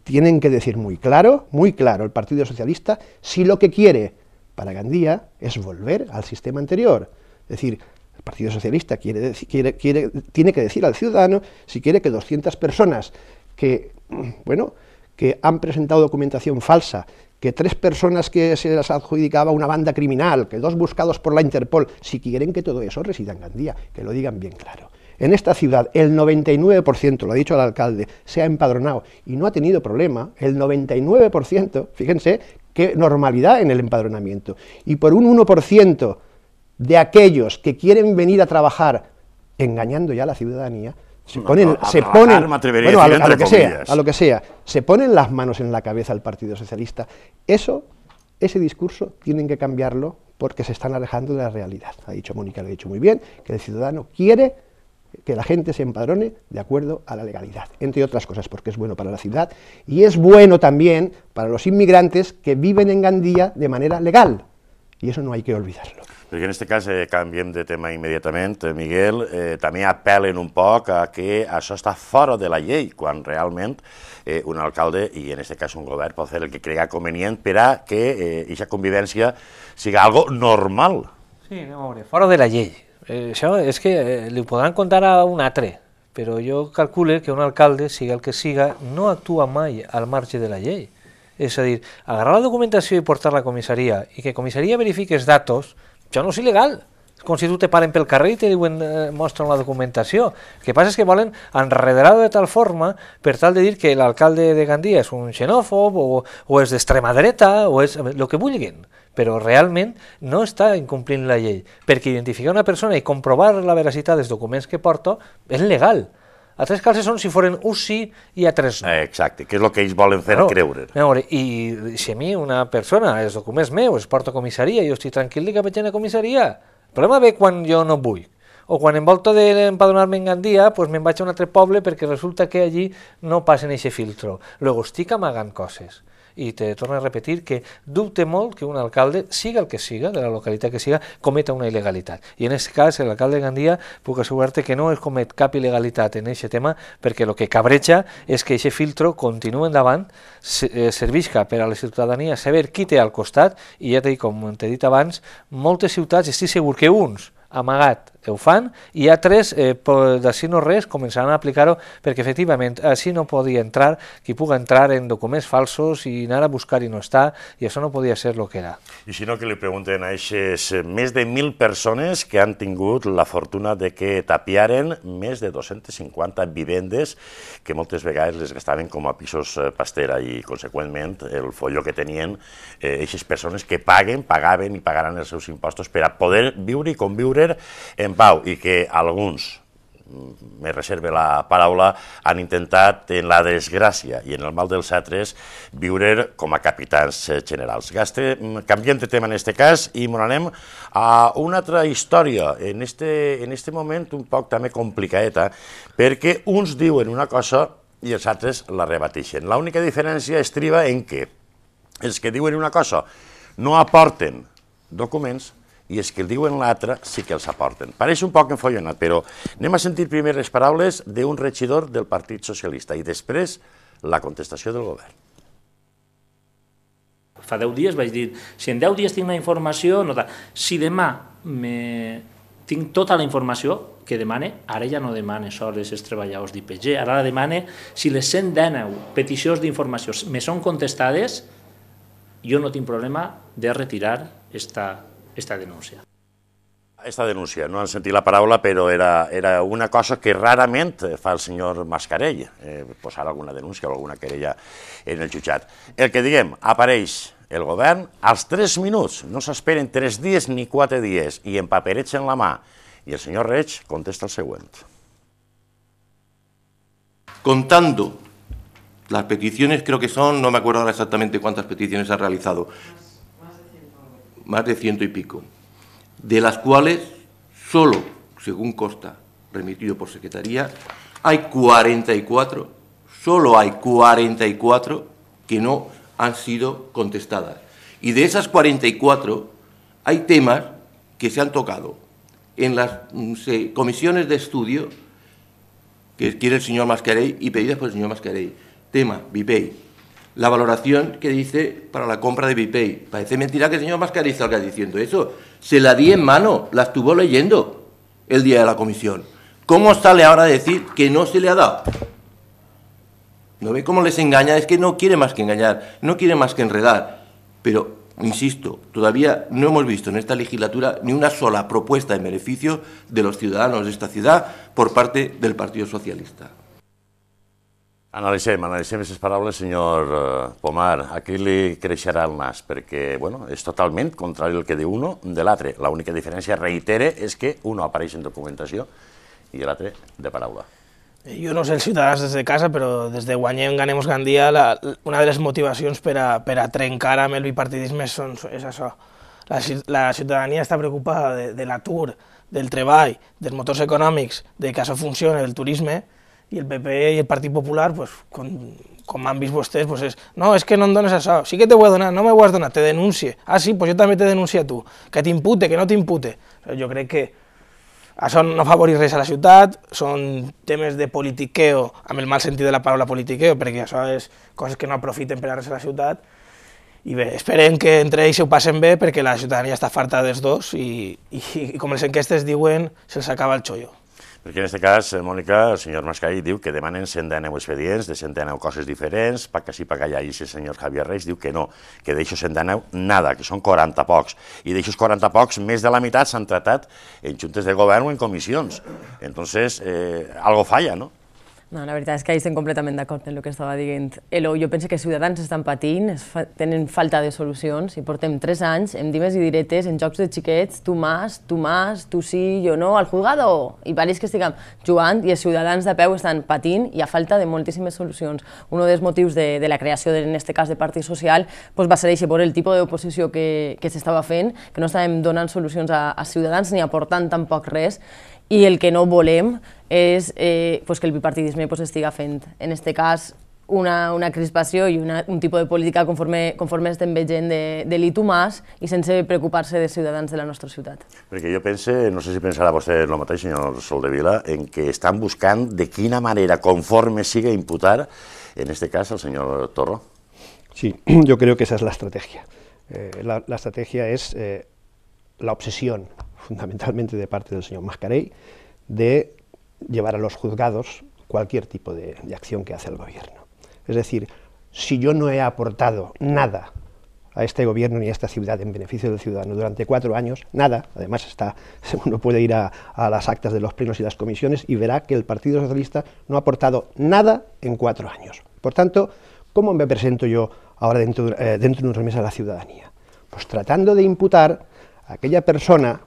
Speaker 4: tienen que decir muy claro, muy claro el Partido Socialista, si lo que quiere para Gandía es volver al sistema anterior. Es decir, el Partido Socialista quiere, quiere, tiene que decir al ciudadano si quiere que 200 personas que, bueno, que han presentado documentación falsa, que tres personas que se las adjudicaba una banda criminal, que dos buscados por la Interpol, si quieren que todo eso resida en Gandía, que lo digan bien claro. En esta ciudad el 99%, lo ha dicho el alcalde, se ha empadronado y no ha tenido problema, el 99%, fíjense qué normalidad en el empadronamiento, y por un 1% de aquellos que quieren venir a trabajar engañando ya a la ciudadanía, se ponen, se a, lo, que sea, a lo que sea, se ponen las manos en la cabeza al Partido Socialista. Eso, ese discurso, tienen que cambiarlo porque se están alejando de la realidad. Ha dicho Mónica, lo ha dicho muy bien, que el ciudadano quiere que la gente se empadrone de acuerdo a la legalidad, entre otras cosas, porque es bueno para la ciudad y es bueno también para los inmigrantes que viven en Gandía de manera legal. Y eso no hay que olvidarlo.
Speaker 1: Perquè en aquest cas eh, canviem de tema immediatament, eh, Miguel, eh, també apel·len un poc a que això està fora de la llei, quan realment eh, un alcalde, i en aquest cas un govern, pot fer el que crea convenient per a que aquesta eh, convivència siga algo normal.
Speaker 3: Sí, anem a veure, fora de la llei. Eh, això és que eh, li ho podran contar a un altre, però jo calcule que un alcalde, sigui el que siga, no actua mai al marge de la llei. És a dir, agarrar la documentació i portar-la a comissaria i que comissaria verifiqui els datos, això no és il·legal. És com si tu te paren pel carrer i te diuen, eh, mostren la documentació. El que passa és que volen enredar-ho de tal forma per tal de dir que l'alcalde de Gandia és un xenòfob o, o és d'extrema dreta o és el que vulguin però realment no està incomplint la llei, perquè identificar una persona i comprovar la veracitat dels documents que porto és legal
Speaker 1: a tres són si foren un sí i a tres no. Eh, exacte, que és el que ells volen fer no, creure.
Speaker 3: Veure, I si a mi una persona, els documents meus, els porto a comissaria, jo estic tranquil que vaig a comissaria, el problema ve quan jo no vull. O quan em volto dempadonar me en Gandia, pues me'n vaig a un altre poble perquè resulta que allí no passen aquest filtro. Llavors estic amagant coses i te torna a repetir que dubte molt que un alcalde, siga el que siga, de la localitat que siga, cometa una il·legalitat. I en aquest cas, l'alcalde de Gandia, puc assegurar-te que no es comet cap il·legalitat en aquest tema, perquè el que cabreja és que aquest filtro continuï endavant, eh, servisca per a la ciutadania saber qui té al costat, i ja t'he dit, com t'he dit abans, moltes ciutats, estic segur que uns, amagat, ho fan, i tres, eh, d'ací no res, començaran a aplicar-ho perquè efectivament així no podia entrar, qui puga entrar en documents falsos i anar a buscar i no està, i això no podia ser el que era.
Speaker 1: I si no que li pregunten a aquestes eh, més de 1.000 persones que han tingut la fortuna de que tapiaren més de 250 vivendes que moltes vegades les gastaven com a pisos eh, pastera i, conseqüentment, el folló que tenien eh, aquestes persones que paguen, pagaven i pagaran els seus impostos per a poder viure i conviure en en pau i que alguns mm, me reserve la paraula, han intentat en la desgràcia i en el mal dels altres viure com a capitans eh, generals. Gaste, mm, canviem de tema en aquest cas i m'ho anem a una altra història, en este, en este moment un poc també complicadeta, perquè uns diuen una cosa i els altres la rebateixen. L'única diferència estriba en què els que diuen una cosa no aporten documents i els que el diuen l'altre sí que els aporten. Pareix un poc enfollonat, però anem a sentir primer les paraules d'un regidor del Partit Socialista i després la contestació del govern. Fa 10 dies vaig dir, si en 10 dies tinc la informació, no si demà
Speaker 3: me... tinc tota la informació que demane, ara ja no demane hores els treballadors d'IPG, ara la demane si les 119 peticions d'informació me són contestades, jo no tinc problema de retirar esta esta denuncia.
Speaker 1: Esta denuncia, no han sentido la parábola ...pero era, era una cosa que raramente... fa el señor Mascarell, ...pues posar alguna denuncia o alguna querella en el chuchat. El que diguem, apareix el govern als tres minutos, no se esperen tres días... ni cuatro días, y en en la mà, ...y el señor Rech contesta el següent. Contando las peticiones, creo que son, no me acuerdo exactamente
Speaker 7: cuántas peticiones ha realizado, más de ciento y pico, de las cuales solo, según consta, remitido por Secretaría, hay 44, solo hay 44 que no han sido contestadas. Y de esas 44 hay temas que se han tocado en las mm, comisiones de estudio que quiere el señor Mascarey y pedidas por el señor Mascarey. Tema, BIPEI, la valoración que dice para la compra de Bipay. Parece mentira que el señor salga diciendo eso. Se la di en mano, la estuvo leyendo el día de la comisión. ¿Cómo sale ahora a decir que no se le ha dado? ¿No ve cómo les engaña? Es que no quiere más que engañar, no quiere más que enredar. Pero, insisto, todavía no hemos visto en esta legislatura ni una sola propuesta de beneficio de los ciudadanos de esta ciudad por parte del Partido Socialista.
Speaker 1: Analitzem, analitzem aquestes paraules, senyor eh, Pomar. Aquí li creixerà el nas, perquè bueno, és totalment contrari el que diu uno de l'altre. L'única diferència, reitere, és que uno apareix en documentació i l'altre de paraula.
Speaker 5: Eh, jo no sé els ciutadans des de casa, però des de Guanyem Ganemos Gandia la, una de les motivacions per a, per a trencar amb el bipartidisme són, és això. La, la ciutadania està preocupada de, de l'atur, del treball, dels motors econòmics, de que això funcione, del turisme, i el PP e i el Partit Popular, pues, com, com han vist vostès, pues és, no, és que no em dones això, sí que te ho he donat, no m'ho has donat, te denuncie. Ah, sí, pues jo també te denuncio a tu, que t'impute, que no t'impute. Jo crec que això no favoreix res a la ciutat, són temes de politiqueo, amb el mal sentit de la paraula politiqueo, perquè això és coses que no aprofiten per a res a la ciutat, i bé, esperem que entre ells ho passen bé perquè la ciutadania està farta dels dos i, i, i com les enquestes diuen, se'ls acaba el xollo.
Speaker 1: Perquè en aquest cas, eh, Mònica, el senyor Mascari diu que demanen 110 expedients, de 110 coses diferents, pa que sí, pa que allà, i el senyor Javier Reis diu que no, que d'això d'aneu nada, que són 40 pocs, i d'això 40 pocs, més de la meitat s'han tratat en juntes de govern o en comissions. Entonces, eh, algo falla, no?
Speaker 2: No, la veritat és que hi estem completament d'acord amb el que estava dient. Elo, jo penso que els ciutadans estan patint, es fa, tenen falta de solucions, i portem tres anys amb dimes i diretes, en jocs de xiquets, tu mas, tu mas, tu sí, jo no, al juzgado, i pareix que estiguem jugant, i els ciutadans de peu estan patint, i a falta de moltíssimes solucions. Un dels motius de, de la creació, de, en aquest cas, de partit social, pues, va ser això, per el tipus d'oposició que, que s'estava fent, que no estàvem donant solucions a, a ciutadans ni aportant tampoc res, i el que no volem és eh, pues que el bipartidisme pues, estiga fent, en aquest cas, una, una crispació i una, un tipus de política conforme, conforme estem veient de, de l'Itu Mas i sense preocupar-se de ciutadans de la nostra ciutat.
Speaker 1: Perquè jo pense, no sé si pensarà vostè el mateix, senyor Soldevila, en que estan buscant de quina manera, conforme siga imputar, en este cas, el senyor Torro. Sí, jo crec que esa es la estrategia.
Speaker 4: Eh, la, la, estratègia és eh, la fundamentalmente de parte del señor Mascarey, de llevar a los juzgados cualquier tipo de, acción que hace el gobierno. Es decir, si yo no he aportado nada a este gobierno ni a esta ciudad en beneficio del ciudadano durante cuatro años, nada, además está, uno puede ir a, las actas de los plenos y las comisiones y verá que el Partido Socialista no ha aportado nada en cuatro años. Por tanto, ¿cómo me presento yo ahora dentro, eh, de unos meses a la ciudadanía? Pues tratando de imputar a aquella persona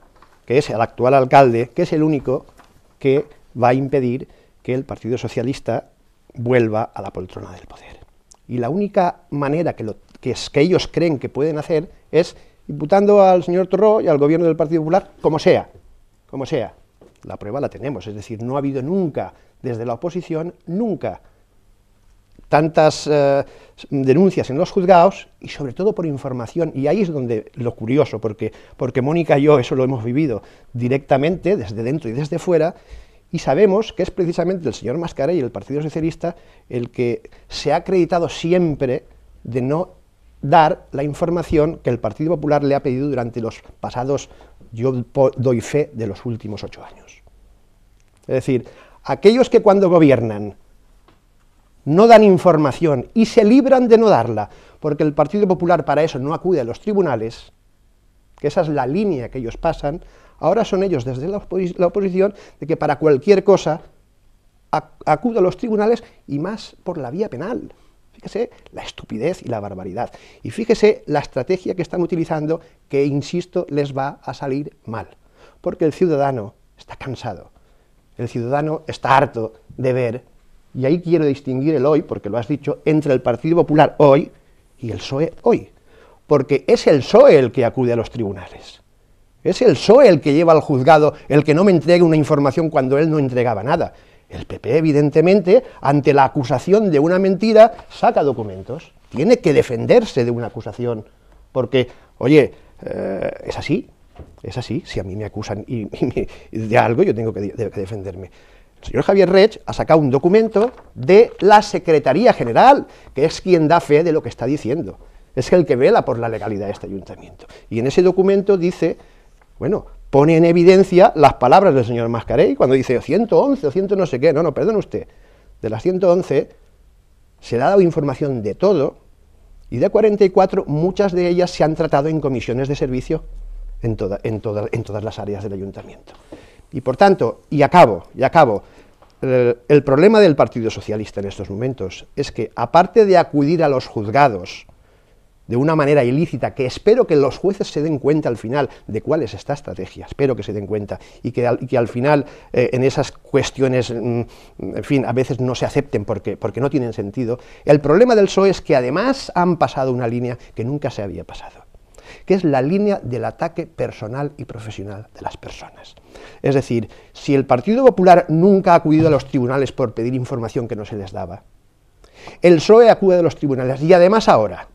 Speaker 4: que es el actual alcalde, que es el único que va a impedir que el Partido Socialista vuelva a la poltrona del poder. Y la única manera que, ellos creen que pueden hacer es imputando al señor Torró y al gobierno del Partido Popular, como sea, como sea. La prueba la tenemos, es decir, no ha habido nunca, desde la oposición, nunca tantas eh, denuncias en los juzgados y sobre todo por información. Y ahí es donde lo curioso, porque, porque Mónica y yo eso lo hemos vivido directamente, desde dentro y desde fuera, y sabemos que es precisamente el señor Mascarell y el Partido Socialista el que se ha acreditado siempre de no dar la información que el Partido Popular le ha pedido durante los pasados, yo doy fe, de los últimos ocho años. Es decir, aquellos que cuando gobiernan no dan información y se libran de no darla, porque el Partido Popular para eso no acude a los tribunales, que esa es la línea que ellos pasan, ahora son ellos desde la, oposición de que para cualquier cosa acude a los tribunales y más por la vía penal. Fíjese la estupidez y la barbaridad. Y fíjese la estrategia que están utilizando que, insisto, les va a salir mal. Porque el ciudadano está cansado. El ciudadano está harto de ver y ahí quiero distinguir el hoy, porque lo has dicho, entre el Partido Popular hoy y el PSOE hoy. Porque es el PSOE el que acude a los tribunales. Es el PSOE el que lleva al juzgado, el que no me entregue una información cuando él no entregaba nada. El PP, evidentemente, ante la acusación de una mentira, saca documentos. Tiene que defenderse de una acusación. Porque, oye, eh, es así, es así. Si a mí me acusan de algo, yo tengo que defenderme. El señor Javier Rech ha sacado un documento de la Secretaría General, que es quien da fe de lo que está diciendo. Es el que vela por la legalidad de este ayuntamiento. Y en ese documento dice, bueno, pone en evidencia las palabras del señor Mascarey cuando dice 111 o 100 no sé qué. No, no, perdón usted. De las 111 se le ha dado información de todo y de 44 muchas de ellas se han tratado en comisiones de servicio en todas las áreas del ayuntamiento. Y por tanto, y acabo, y acabo, el, problema del Partido Socialista en estos momentos es que, aparte de acudir a los juzgados de una manera ilícita, que espero que los jueces se den cuenta al final de cuál es esta estrategia, espero que se den cuenta y que al, final eh, en esas cuestiones, mm, en fin, a veces no se acepten porque, porque no tienen sentido. El problema del PSOE es que además han pasado una línea que nunca se había pasado que es la línea del ataque personal y profesional de las personas. Es decir, si el Partido Popular nunca ha acudido a los tribunales por pedir información que no se les daba, el PSOE acude a los tribunales y además ahora,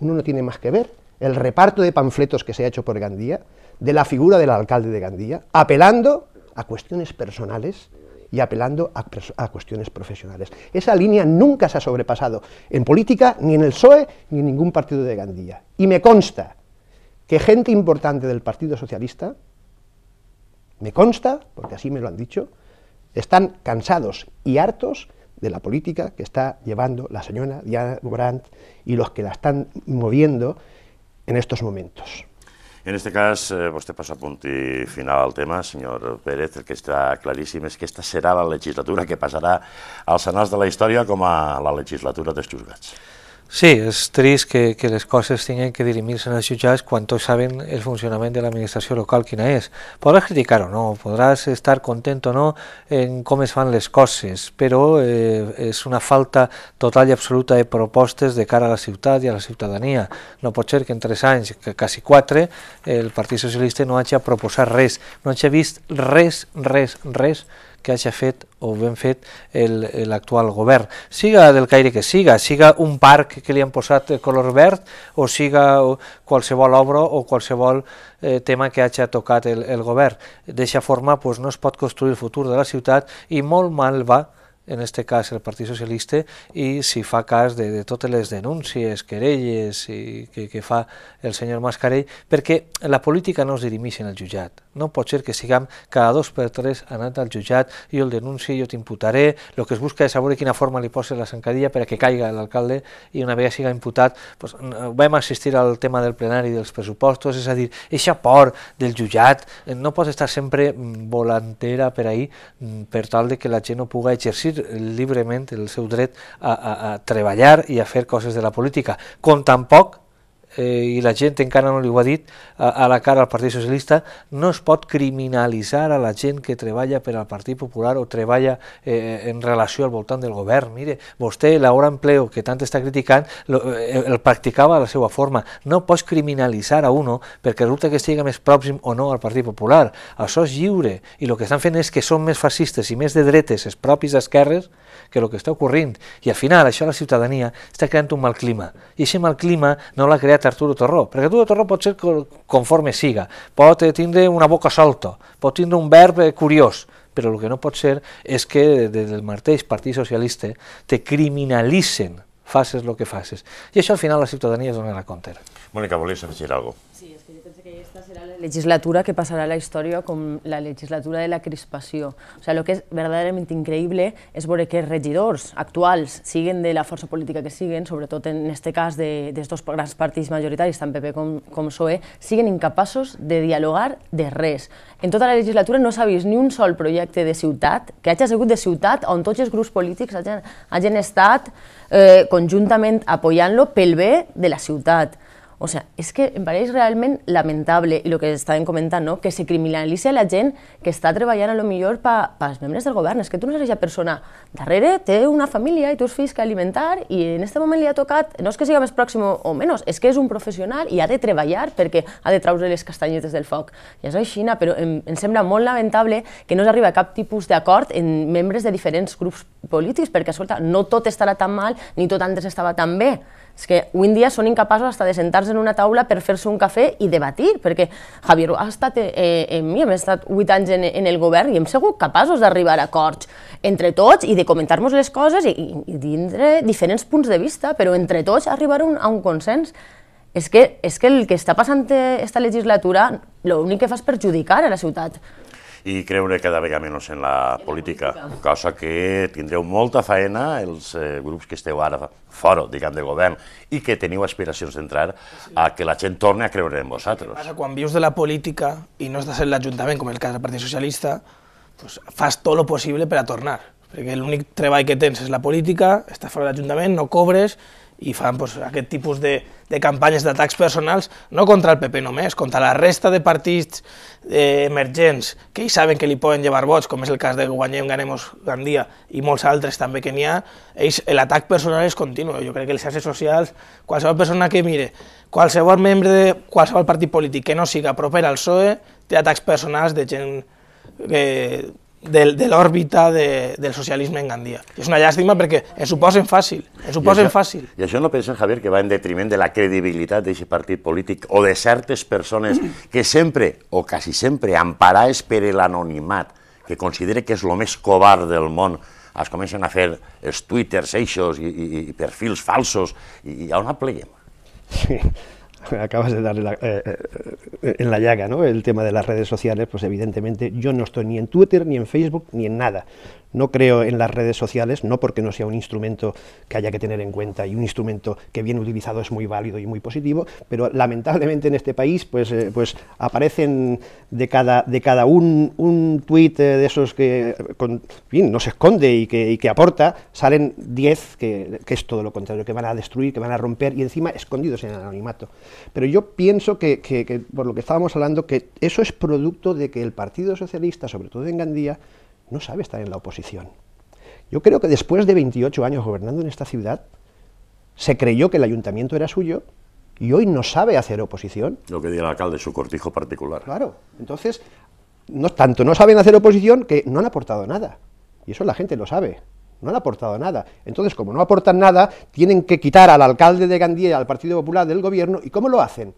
Speaker 4: uno no tiene más que ver el reparto de panfletos que se ha hecho por Gandía, de la figura del alcalde de Gandía, apelando a cuestiones personales y apelando a, cuestiones profesionales. Esa línea nunca se ha sobrepasado en política, ni en el PSOE, ni en ningún partido de Gandía. Y me consta que gente importante del Partido Socialista, me consta, porque así me lo han dicho, están cansados y hartos de la política que está llevando la señora Diana Brandt y los que la están moviendo en estos momentos.
Speaker 1: En aquest cas, eh, vostè passa a punt i final al tema, senyor Pérez, el que està claríssim és que aquesta serà la legislatura que passarà als anals de la història com a la legislatura dels juzgats.
Speaker 3: Sí, és trist que, que les coses tinguin que dirimir-se en els jutjats quan tots saben el funcionament de l'administració local quina és. Podràs criticar o no, podràs estar content o no en com es fan les coses, però eh, és una falta total i absoluta de propostes de cara a la ciutat i a la ciutadania. No pot ser que en tres anys, que quasi quatre, el Partit Socialista no hagi a proposar res, no hagi vist res, res, res, res que hagi fet o ben fet l'actual govern. Siga del caire que siga, siga un parc que li han posat color verd o siga qualsevol obra o qualsevol eh, tema que hagi tocat el, el govern. D'aquesta forma pues, no es pot construir el futur de la ciutat i molt mal va en este cas el Partit Socialista, i si fa cas de, de totes les denúncies, querelles i que, que fa el senyor Mascarell, perquè la política no es dirimix en el jutjat. No pot ser que siguem cada dos per tres anant al jutjat, jo el denuncio, jo t'imputaré, el que es busca és saber quina forma li posa la sancadilla per a que caiga l'alcalde i una vegada siga imputat, pues, vam assistir al tema del plenari dels pressupostos, és a dir, eixa por del jutjat eh, no pot estar sempre mm, volantera per ahir mm, per tal de que la gent no puga exercir lliurement el seu dret a, a, a treballar i a fer coses de la política, com tampoc eh, i la gent encara no li ho ha dit a, a la cara al Partit Socialista, no es pot criminalitzar a la gent que treballa per al Partit Popular o treballa eh, en relació al voltant del govern. Mire, vostè l'hora empleo que tant està criticant lo, eh, el practicava de la seva forma. No pots criminalitzar a uno perquè resulta que estigui més pròxim o no al Partit Popular. Això és lliure i el que estan fent és que són més fascistes i més de dretes els propis d'esquerres que el que està ocorrint. I al final això la ciutadania està creant un mal clima. I aquest mal clima no l'ha creat Arturo Torró, perquè Arturo Torró pot ser conforme siga, pot eh, tindre una boca solta, pot tindre un verb eh, curiós, però el que no pot ser és que eh, des del mateix Partit Socialista te criminalitzen, faces el que faces. I això al final la ciutadania es donarà compte.
Speaker 1: Mònica, volies afegir alguna cosa?
Speaker 2: Sí, és que jo penso que aquesta serà la legislatura que passarà a la història com la legislatura de la crispació. O sigui, el que és verdaderament increïble és veure que els regidors actuals, siguen de la força política que siguen, sobretot en aquest cas de, dels dos grans partits majoritaris, tant PP com, com PSOE, siguen incapaços de dialogar de res. En tota la legislatura no s'ha vist ni un sol projecte de ciutat que hagi sigut de ciutat on tots els grups polítics hagin, hagin estat eh, conjuntament apoyant-lo pel bé de la ciutat. O sea, és que em pareix realment lamentable i el que estàvem comentant, no? que se criminalitzi a la gent que està treballant a lo millor pels pa, pa membres del govern. És que tu no eres la persona darrere, té una família i tu els fills que alimentar i en aquest moment li ha tocat, no és que siga més pròxim o menys, és que és un professional i ha de treballar perquè ha de traure les castanyetes del foc. I és així, però em, em sembla molt lamentable que no s'arriba a cap tipus d'acord en membres de diferents grups polítics, perquè, escolta, no tot estarà tan mal ni tot antes estava tan bé és que avui dia són incapaços hasta de sentar-se en una taula per fer-se un cafè i debatir, perquè Javier ha estat eh, eh en mi, hem estat vuit anys en, en el govern i hem sigut capaços d'arribar a acords entre tots i de comentar-nos les coses i, i, tindre diferents punts de vista, però entre tots arribar un, a un consens. És que, és que el que està passant aquesta eh, legislatura l'únic que fa és perjudicar a la ciutat
Speaker 1: i creure cada vegada menys en la política, cosa que tindreu molta faena els eh, grups que esteu ara fora, diguem, de govern i que teniu aspiracions d'entrar a que la gent torni a creure en vosaltres. Passa
Speaker 5: quan vius de la política i no estàs en l'Ajuntament, com el cas del Partit Socialista, pues, fas tot lo possible per a tornar, perquè l'únic treball que tens és la política, estàs fora de l'Ajuntament, no cobres i fan doncs, aquest tipus de, de campanyes d'atacs personals, no contra el PP només, contra la resta de partits eh, emergents que ells saben que li poden llevar vots, com és el cas de Guanyem, Ganemos, Gandia i molts altres també que n'hi ha, l'atac personal és continu. Jo crec que les xarxes socials, qualsevol persona que mire, qualsevol membre de qualsevol partit polític que no siga proper al PSOE, té atacs personals de gent que eh, de, de l'òrbita de, del socialisme en Gandia. I és una llàstima perquè ens ho posen fàcil, ens ho posen I això, fàcil.
Speaker 1: I això no pensa, Javier, que va en detriment de la credibilitat d'aquest partit polític o de certes persones que sempre, o quasi sempre, emparar per l'anonimat, que considera que és el més covard del món, es comencen a fer els twitters, eixos i, i, i perfils falsos, i, i on apleguem?
Speaker 4: Sí, acabas de darle eh, eh, en la llaga, ¿no? El tema de las redes sociales, pues evidentemente yo no estoy ni en Twitter, ni en Facebook, ni en nada. No creo en las redes sociales, no porque no sea un instrumento que haya que tener en cuenta y un instrumento que bien utilizado es muy válido y muy positivo, pero lamentablemente en este país pues, eh, pues aparecen de cada, de cada un, un tuit eh, de esos que fin, no se esconde y que, que aporta, salen 10 que, es todo lo contrario, que van a destruir, que van a romper y encima escondidos en el anonimato. Pero yo pienso que, que por lo que estábamos hablando, que eso es producto de que el Partido Socialista, sobre todo en Gandía, no sabe estar en la oposición. Yo creo que después de 28 años gobernando en esta ciudad, se creyó que el ayuntamiento era suyo y hoy no sabe hacer oposición.
Speaker 1: Lo que dice el alcalde su cortijo particular. Claro, entonces,
Speaker 4: no, tanto no saben hacer oposición que no han aportado nada. Y eso la gente lo sabe. No han aportado nada. Entonces, como no aportan nada, tienen que quitar al alcalde de Gandía, al Partido Popular del gobierno. ¿Y cómo lo hacen?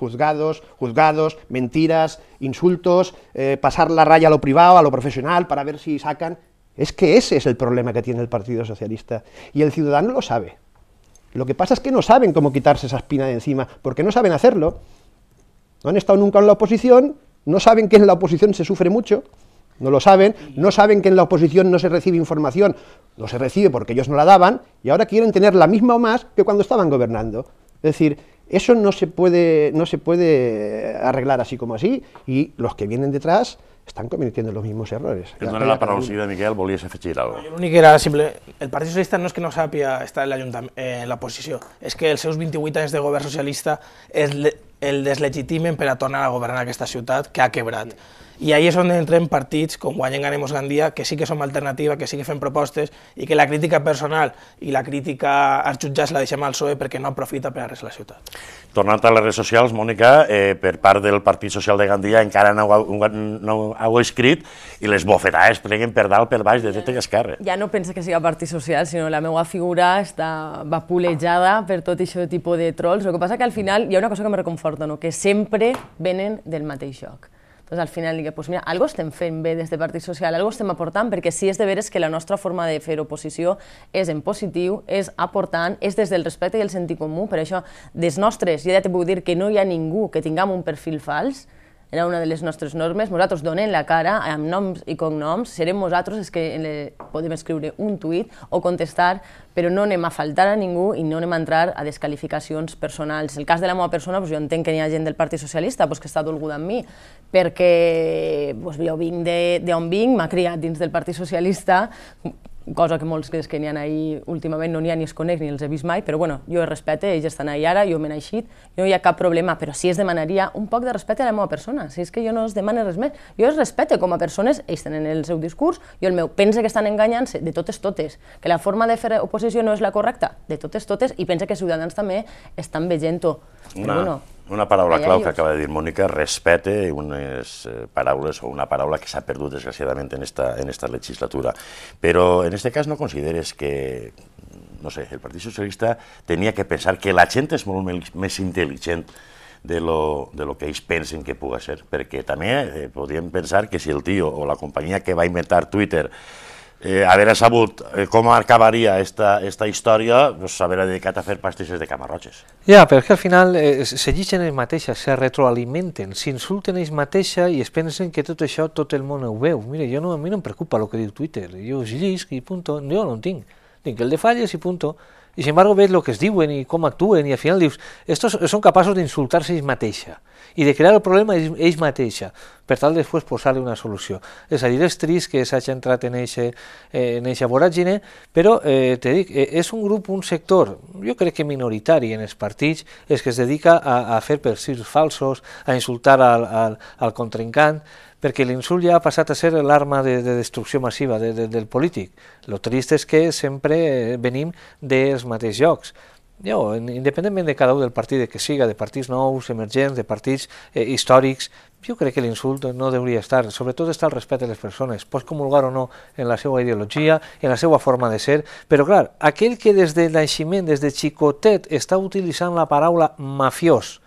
Speaker 4: juzgados, juzgados, mentiras, insultos, eh, pasar la raya a lo privado, a lo profesional, para ver si sacan. Es que ese es el problema que tiene el Partido Socialista. Y el ciudadano lo sabe. Lo que pasa es que no saben cómo quitarse esa espina de encima, porque no saben hacerlo. No han estado nunca en la oposición, no saben que en la oposición se sufre mucho, no lo saben, no saben que en la oposición no se recibe información, no se recibe porque ellos no la daban, y ahora quieren tener la misma o más que cuando estaban gobernando. Es decir, eso no se puede, no se puede arreglar así como así y los que vienen detrás están cometiendo los mismos errores. no era la paralosidad,
Speaker 1: Miquel, Miguel, afegir algo.
Speaker 5: simple. El Partido Socialista no es que no sabía estar en, en la oposición, es que el seus 28 años de gobierno socialista es el deslegitimen para a tornar a gobernar esta ciudad que ha quebrado. I ahí és on entrem partits com Guanyen Ganemos Gandia, que sí que som alternativa, que sí que fem propostes i que la crítica personal i la crítica als jutjats la deixem al PSOE perquè no aprofita per a
Speaker 2: res la ciutat.
Speaker 1: Tornant a les redes socials, Mònica, eh, per part del Partit Social de Gandia encara no ho, no heu escrit i les bofetades preguen per dalt, per baix, de dreta i esquerra.
Speaker 2: Ja no pensa que sigui el Partit Social, sinó la meva figura està vapulejada per tot això tipus de trolls. El que passa que al final hi ha una cosa que me reconforta, no? que sempre venen del mateix joc doncs al final digué, pues mira, algo estem fent bé des de Partit Social, algo estem aportant, perquè sí és de veres que la nostra forma de fer oposició és en positiu, és aportant, és des del respecte i el sentit comú, per això, des nostres, ja et puc dir que no hi ha ningú que tinguem un perfil fals, era una de les nostres normes, nosaltres donem la cara amb noms i cognoms, serem nosaltres els que podem escriure un tuit o contestar, però no anem a faltar a ningú i no anem a entrar a descalificacions personals. El cas de la meva persona, doncs jo entenc que hi ha gent del Partit Socialista doncs, que està dolguda amb mi, perquè doncs, jo vinc d'on vinc, m'ha criat dins del Partit Socialista, cosa que molts que n'hi ha ahir últimament no n'hi ha ni es conec ni els he vist mai, però bueno, jo el respecte, ells estan ahí ara, jo m'he naixit, no hi ha cap problema, però sí es demanaria un poc de respecte a la meva persona, si és que jo no es demane res més, jo els respecte com a persones, ells tenen el seu discurs, jo el meu, pensa que estan enganyant-se, de totes totes, que la forma de fer oposició no és la correcta, de totes totes, i pensa que els ciutadans també estan veient-ho,
Speaker 1: però bueno, una paraula clau que acaba de dir Mònica, respecte, unes eh, paraules o una paraula que s'ha perdut desgraciadament en esta, en esta legislatura. Però en este cas no consideres que no sé, el Partit Socialista tenia que pensar que la gent és molt més intel·ligent de lo, de lo que ells pensen que puga ser, perquè també eh, podríem pensar que si el tio o la companyia que va inventar Twitter eh, haver sabut eh, com acabaria esta, esta història, doncs s'haver dedicat a fer pastisses de camarroches.
Speaker 3: Ja, però és que al final eh, segueixen ells mateixes, se retroalimenten, s'insulten ells mateixos i es pensen que tot això tot el món ho veu. Mira, jo no, a mi no em preocupa el que diu Twitter, jo es llisc i punto, jo no en tinc. Tinc el de falles i punto i sin embargo veus el que es diuen i com actuen i al final dius, estos són capaços d'insultar-se ells mateixa i de crear el problema ells, mateixa per tal després posar-li una solució. És a dir, és trist que s'hagi entrat en aquesta eh, en eixa voràgine, però eh, te dic, eh, és un grup, un sector, jo crec que minoritari en els partits, és que es dedica a, a fer perfils falsos, a insultar al, al, al contrincant, perquè l'insult ja ha passat a ser l'arma de, de destrucció massiva de, de, del polític. Lo trist és que sempre eh, venim dels mateixos llocs. Jo, independentment de cada un del partit que siga, de partits nous, emergents, de partits eh, històrics, jo crec que l'insult no hauria estar, sobretot està el respecte a les persones, pots comulgar o no en la seva ideologia, en la seva forma de ser, però clar, aquell que des del naixement, des de xicotet, està utilitzant la paraula mafiós,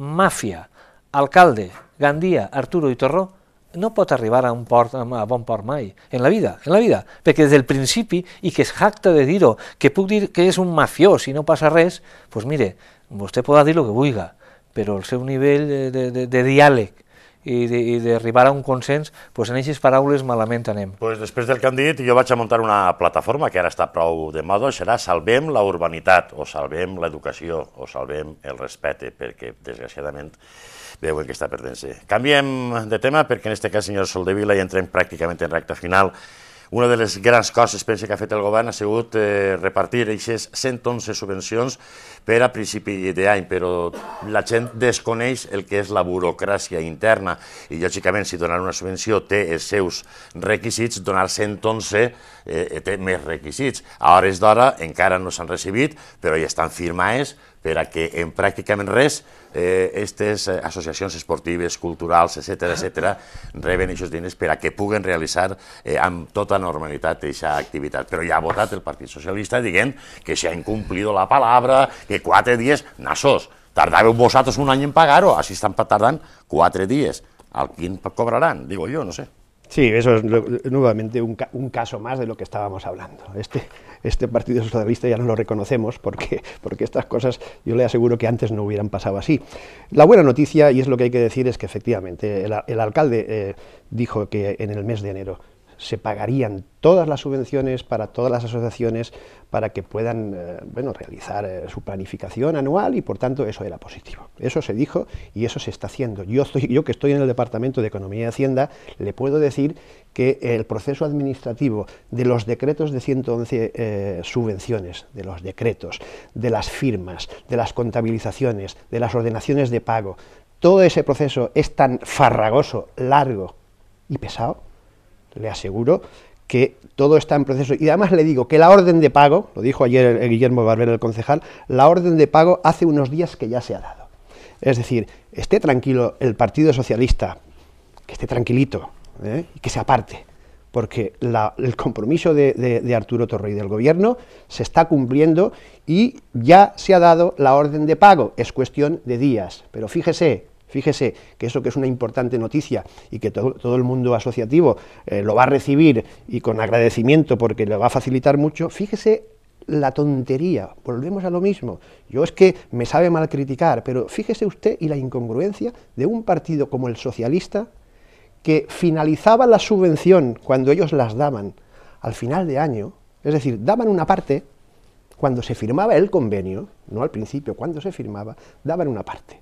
Speaker 3: màfia, alcalde, Gandia, Arturo i Torró, no pot arribar a, un port, a bon port mai, en la vida, en la vida, perquè des del principi, i que es jacta de dir-ho, que puc dir que és un mafiós i no passa res, doncs pues mire, vostè podrà dir el que vulgui, però el seu nivell de, de, de, de diàleg i, de, i d'arribar a un consens, doncs en aquestes paraules malament anem.
Speaker 1: Pues després del que han dit, jo vaig a muntar una plataforma que ara està prou de moda, serà Salvem la urbanitat, o Salvem l'educació, o Salvem el respecte, perquè desgraciadament veuen que està perdent-se. Canviem de tema perquè en este cas, senyor Soldevila, ja entrem pràcticament en recta final. Una de les grans coses, pense, que ha fet el govern ha sigut eh, repartir aquestes 111 subvencions per a principi d'any, però la gent desconeix el que és la burocràcia interna i, lògicament, si donar una subvenció té els seus requisits, donar 111 eh, té més requisits. A hores d'hora encara no s'han recibit, però ja estan firmades per a que en pràcticament res aquestes eh, eh, associacions esportives, culturals, etc etc reben aquests diners per a que puguen realitzar eh, amb tota normalitat aquesta activitat. Però ja ha votat el Partit Socialista dient que s'ha incomplit la paraula, que quatre dies, nassos, tardàveu vosaltres un any en pagar-ho, així estan tardant quatre dies. Al quin cobraran? Digo jo, no sé.
Speaker 4: Sí, eso es nuevamente un, caso más de lo que estábamos hablando. Este, este Partido Socialista ya no lo reconocemos porque, estas cosas yo le aseguro que antes no hubieran pasado así. La buena noticia, y es lo que hay que decir, es que efectivamente el, alcalde eh, dijo que en el mes de enero se pagarían todas las subvenciones para todas las asociaciones para que puedan eh, bueno, realizar eh, su planificación anual y por tanto eso era positivo. Eso se dijo y eso se está haciendo. Yo, yo que estoy en el Departamento de Economía y Hacienda le puedo decir que el proceso administrativo de los decretos de 111 eh, subvenciones, de los decretos, de las firmas, de las contabilizaciones, de las ordenaciones de pago, todo ese proceso es tan farragoso, largo y pesado le aseguro que todo está en proceso. Y además le digo que la orden de pago, lo dijo ayer Guillermo Barber, el concejal, la orden de pago hace unos días que ya se ha dado. Es decir, esté tranquilo el Partido Socialista, que esté tranquilito ¿eh? y que se aparte, porque el compromiso de, Arturo Torrey del Gobierno se está cumpliendo y ya se ha dado la orden de pago. Es cuestión de días. Pero fíjese, Fíjese que eso que es una importante noticia y que todo, el mundo asociativo eh, lo va a recibir y con agradecimiento porque le va a facilitar mucho, fíjese la tontería, volvemos a lo mismo. Yo es que me sabe mal criticar, pero fíjese usted y la incongruencia de un partido como el socialista que finalizaba la subvención cuando ellos las daban al final de año, es decir, daban una parte cuando se firmaba el convenio, no al principio, cuando se firmaba, daban una parte.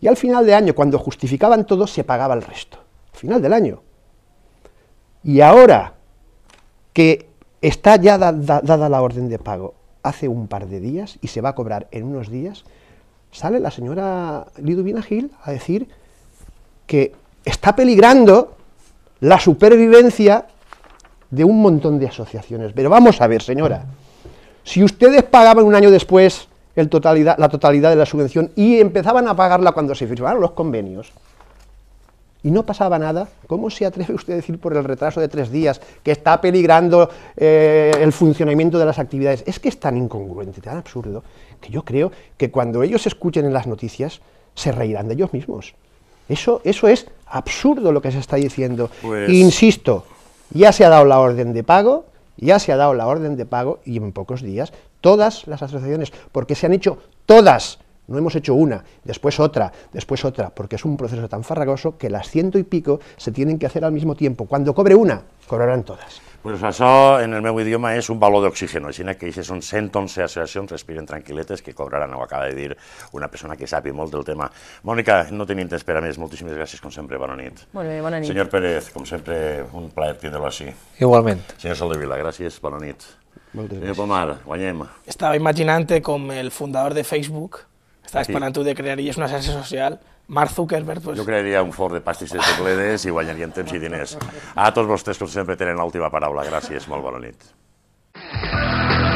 Speaker 4: Y al final de año, cuando justificaban todo, se pagaba el resto. Al final del año. Y ahora que está ya dada la orden de pago hace un par de días y se va a cobrar en unos días, sale la señora Liduvina Gil a decir que está peligrando la supervivencia de un montón de asociaciones. Pero vamos a ver, señora, si ustedes pagaban un año después la totalidad de la subvención y empezaban a pagarla cuando se firmaron los convenios y no pasaba nada, ¿cómo se atreve usted a decir por el retraso de tres días que está peligrando eh, el funcionamiento de las actividades? Es que es tan incongruente, tan absurdo, que yo creo que cuando ellos escuchen en las noticias, se reirán de ellos mismos. Eso, eso es absurdo lo que se está diciendo. Pues Insisto, ya se ha dado la orden de pago, ya se ha dado la orden de pago y en pocos días todas las asociaciones, porque se han hecho todas, no hemos hecho una, después otra, después otra, porque es un proceso tan farragoso que las ciento y pico se tienen que hacer al mismo tiempo. Cuando cobre una, cobrarán todas.
Speaker 1: Pues eso, en el meu idioma, es un valor Es així que son són 111 asociación respiren tranquiletes, que cobrarán, o acaba de decir una persona que sabe mucho del tema. Mónica, no te mientes, esperar a muchísimas gracias como siempre Buenas
Speaker 2: noches.
Speaker 1: Pérez, como siempre, un placer tiéndolo así igualmente señor Soldevila, gracias. Buenas Senyor Pomar, guanyem.
Speaker 5: Estava imaginant-te com el fundador de Facebook, estava sí. esperant tu de crearies una xarxa social, Mark Zuckerberg... Pues... Jo
Speaker 1: crearia un fort de pastis de bledes i guanyaríem temps i diners. A tots vostès, com sempre, tenen l'última paraula. Gràcies, molt bona nit.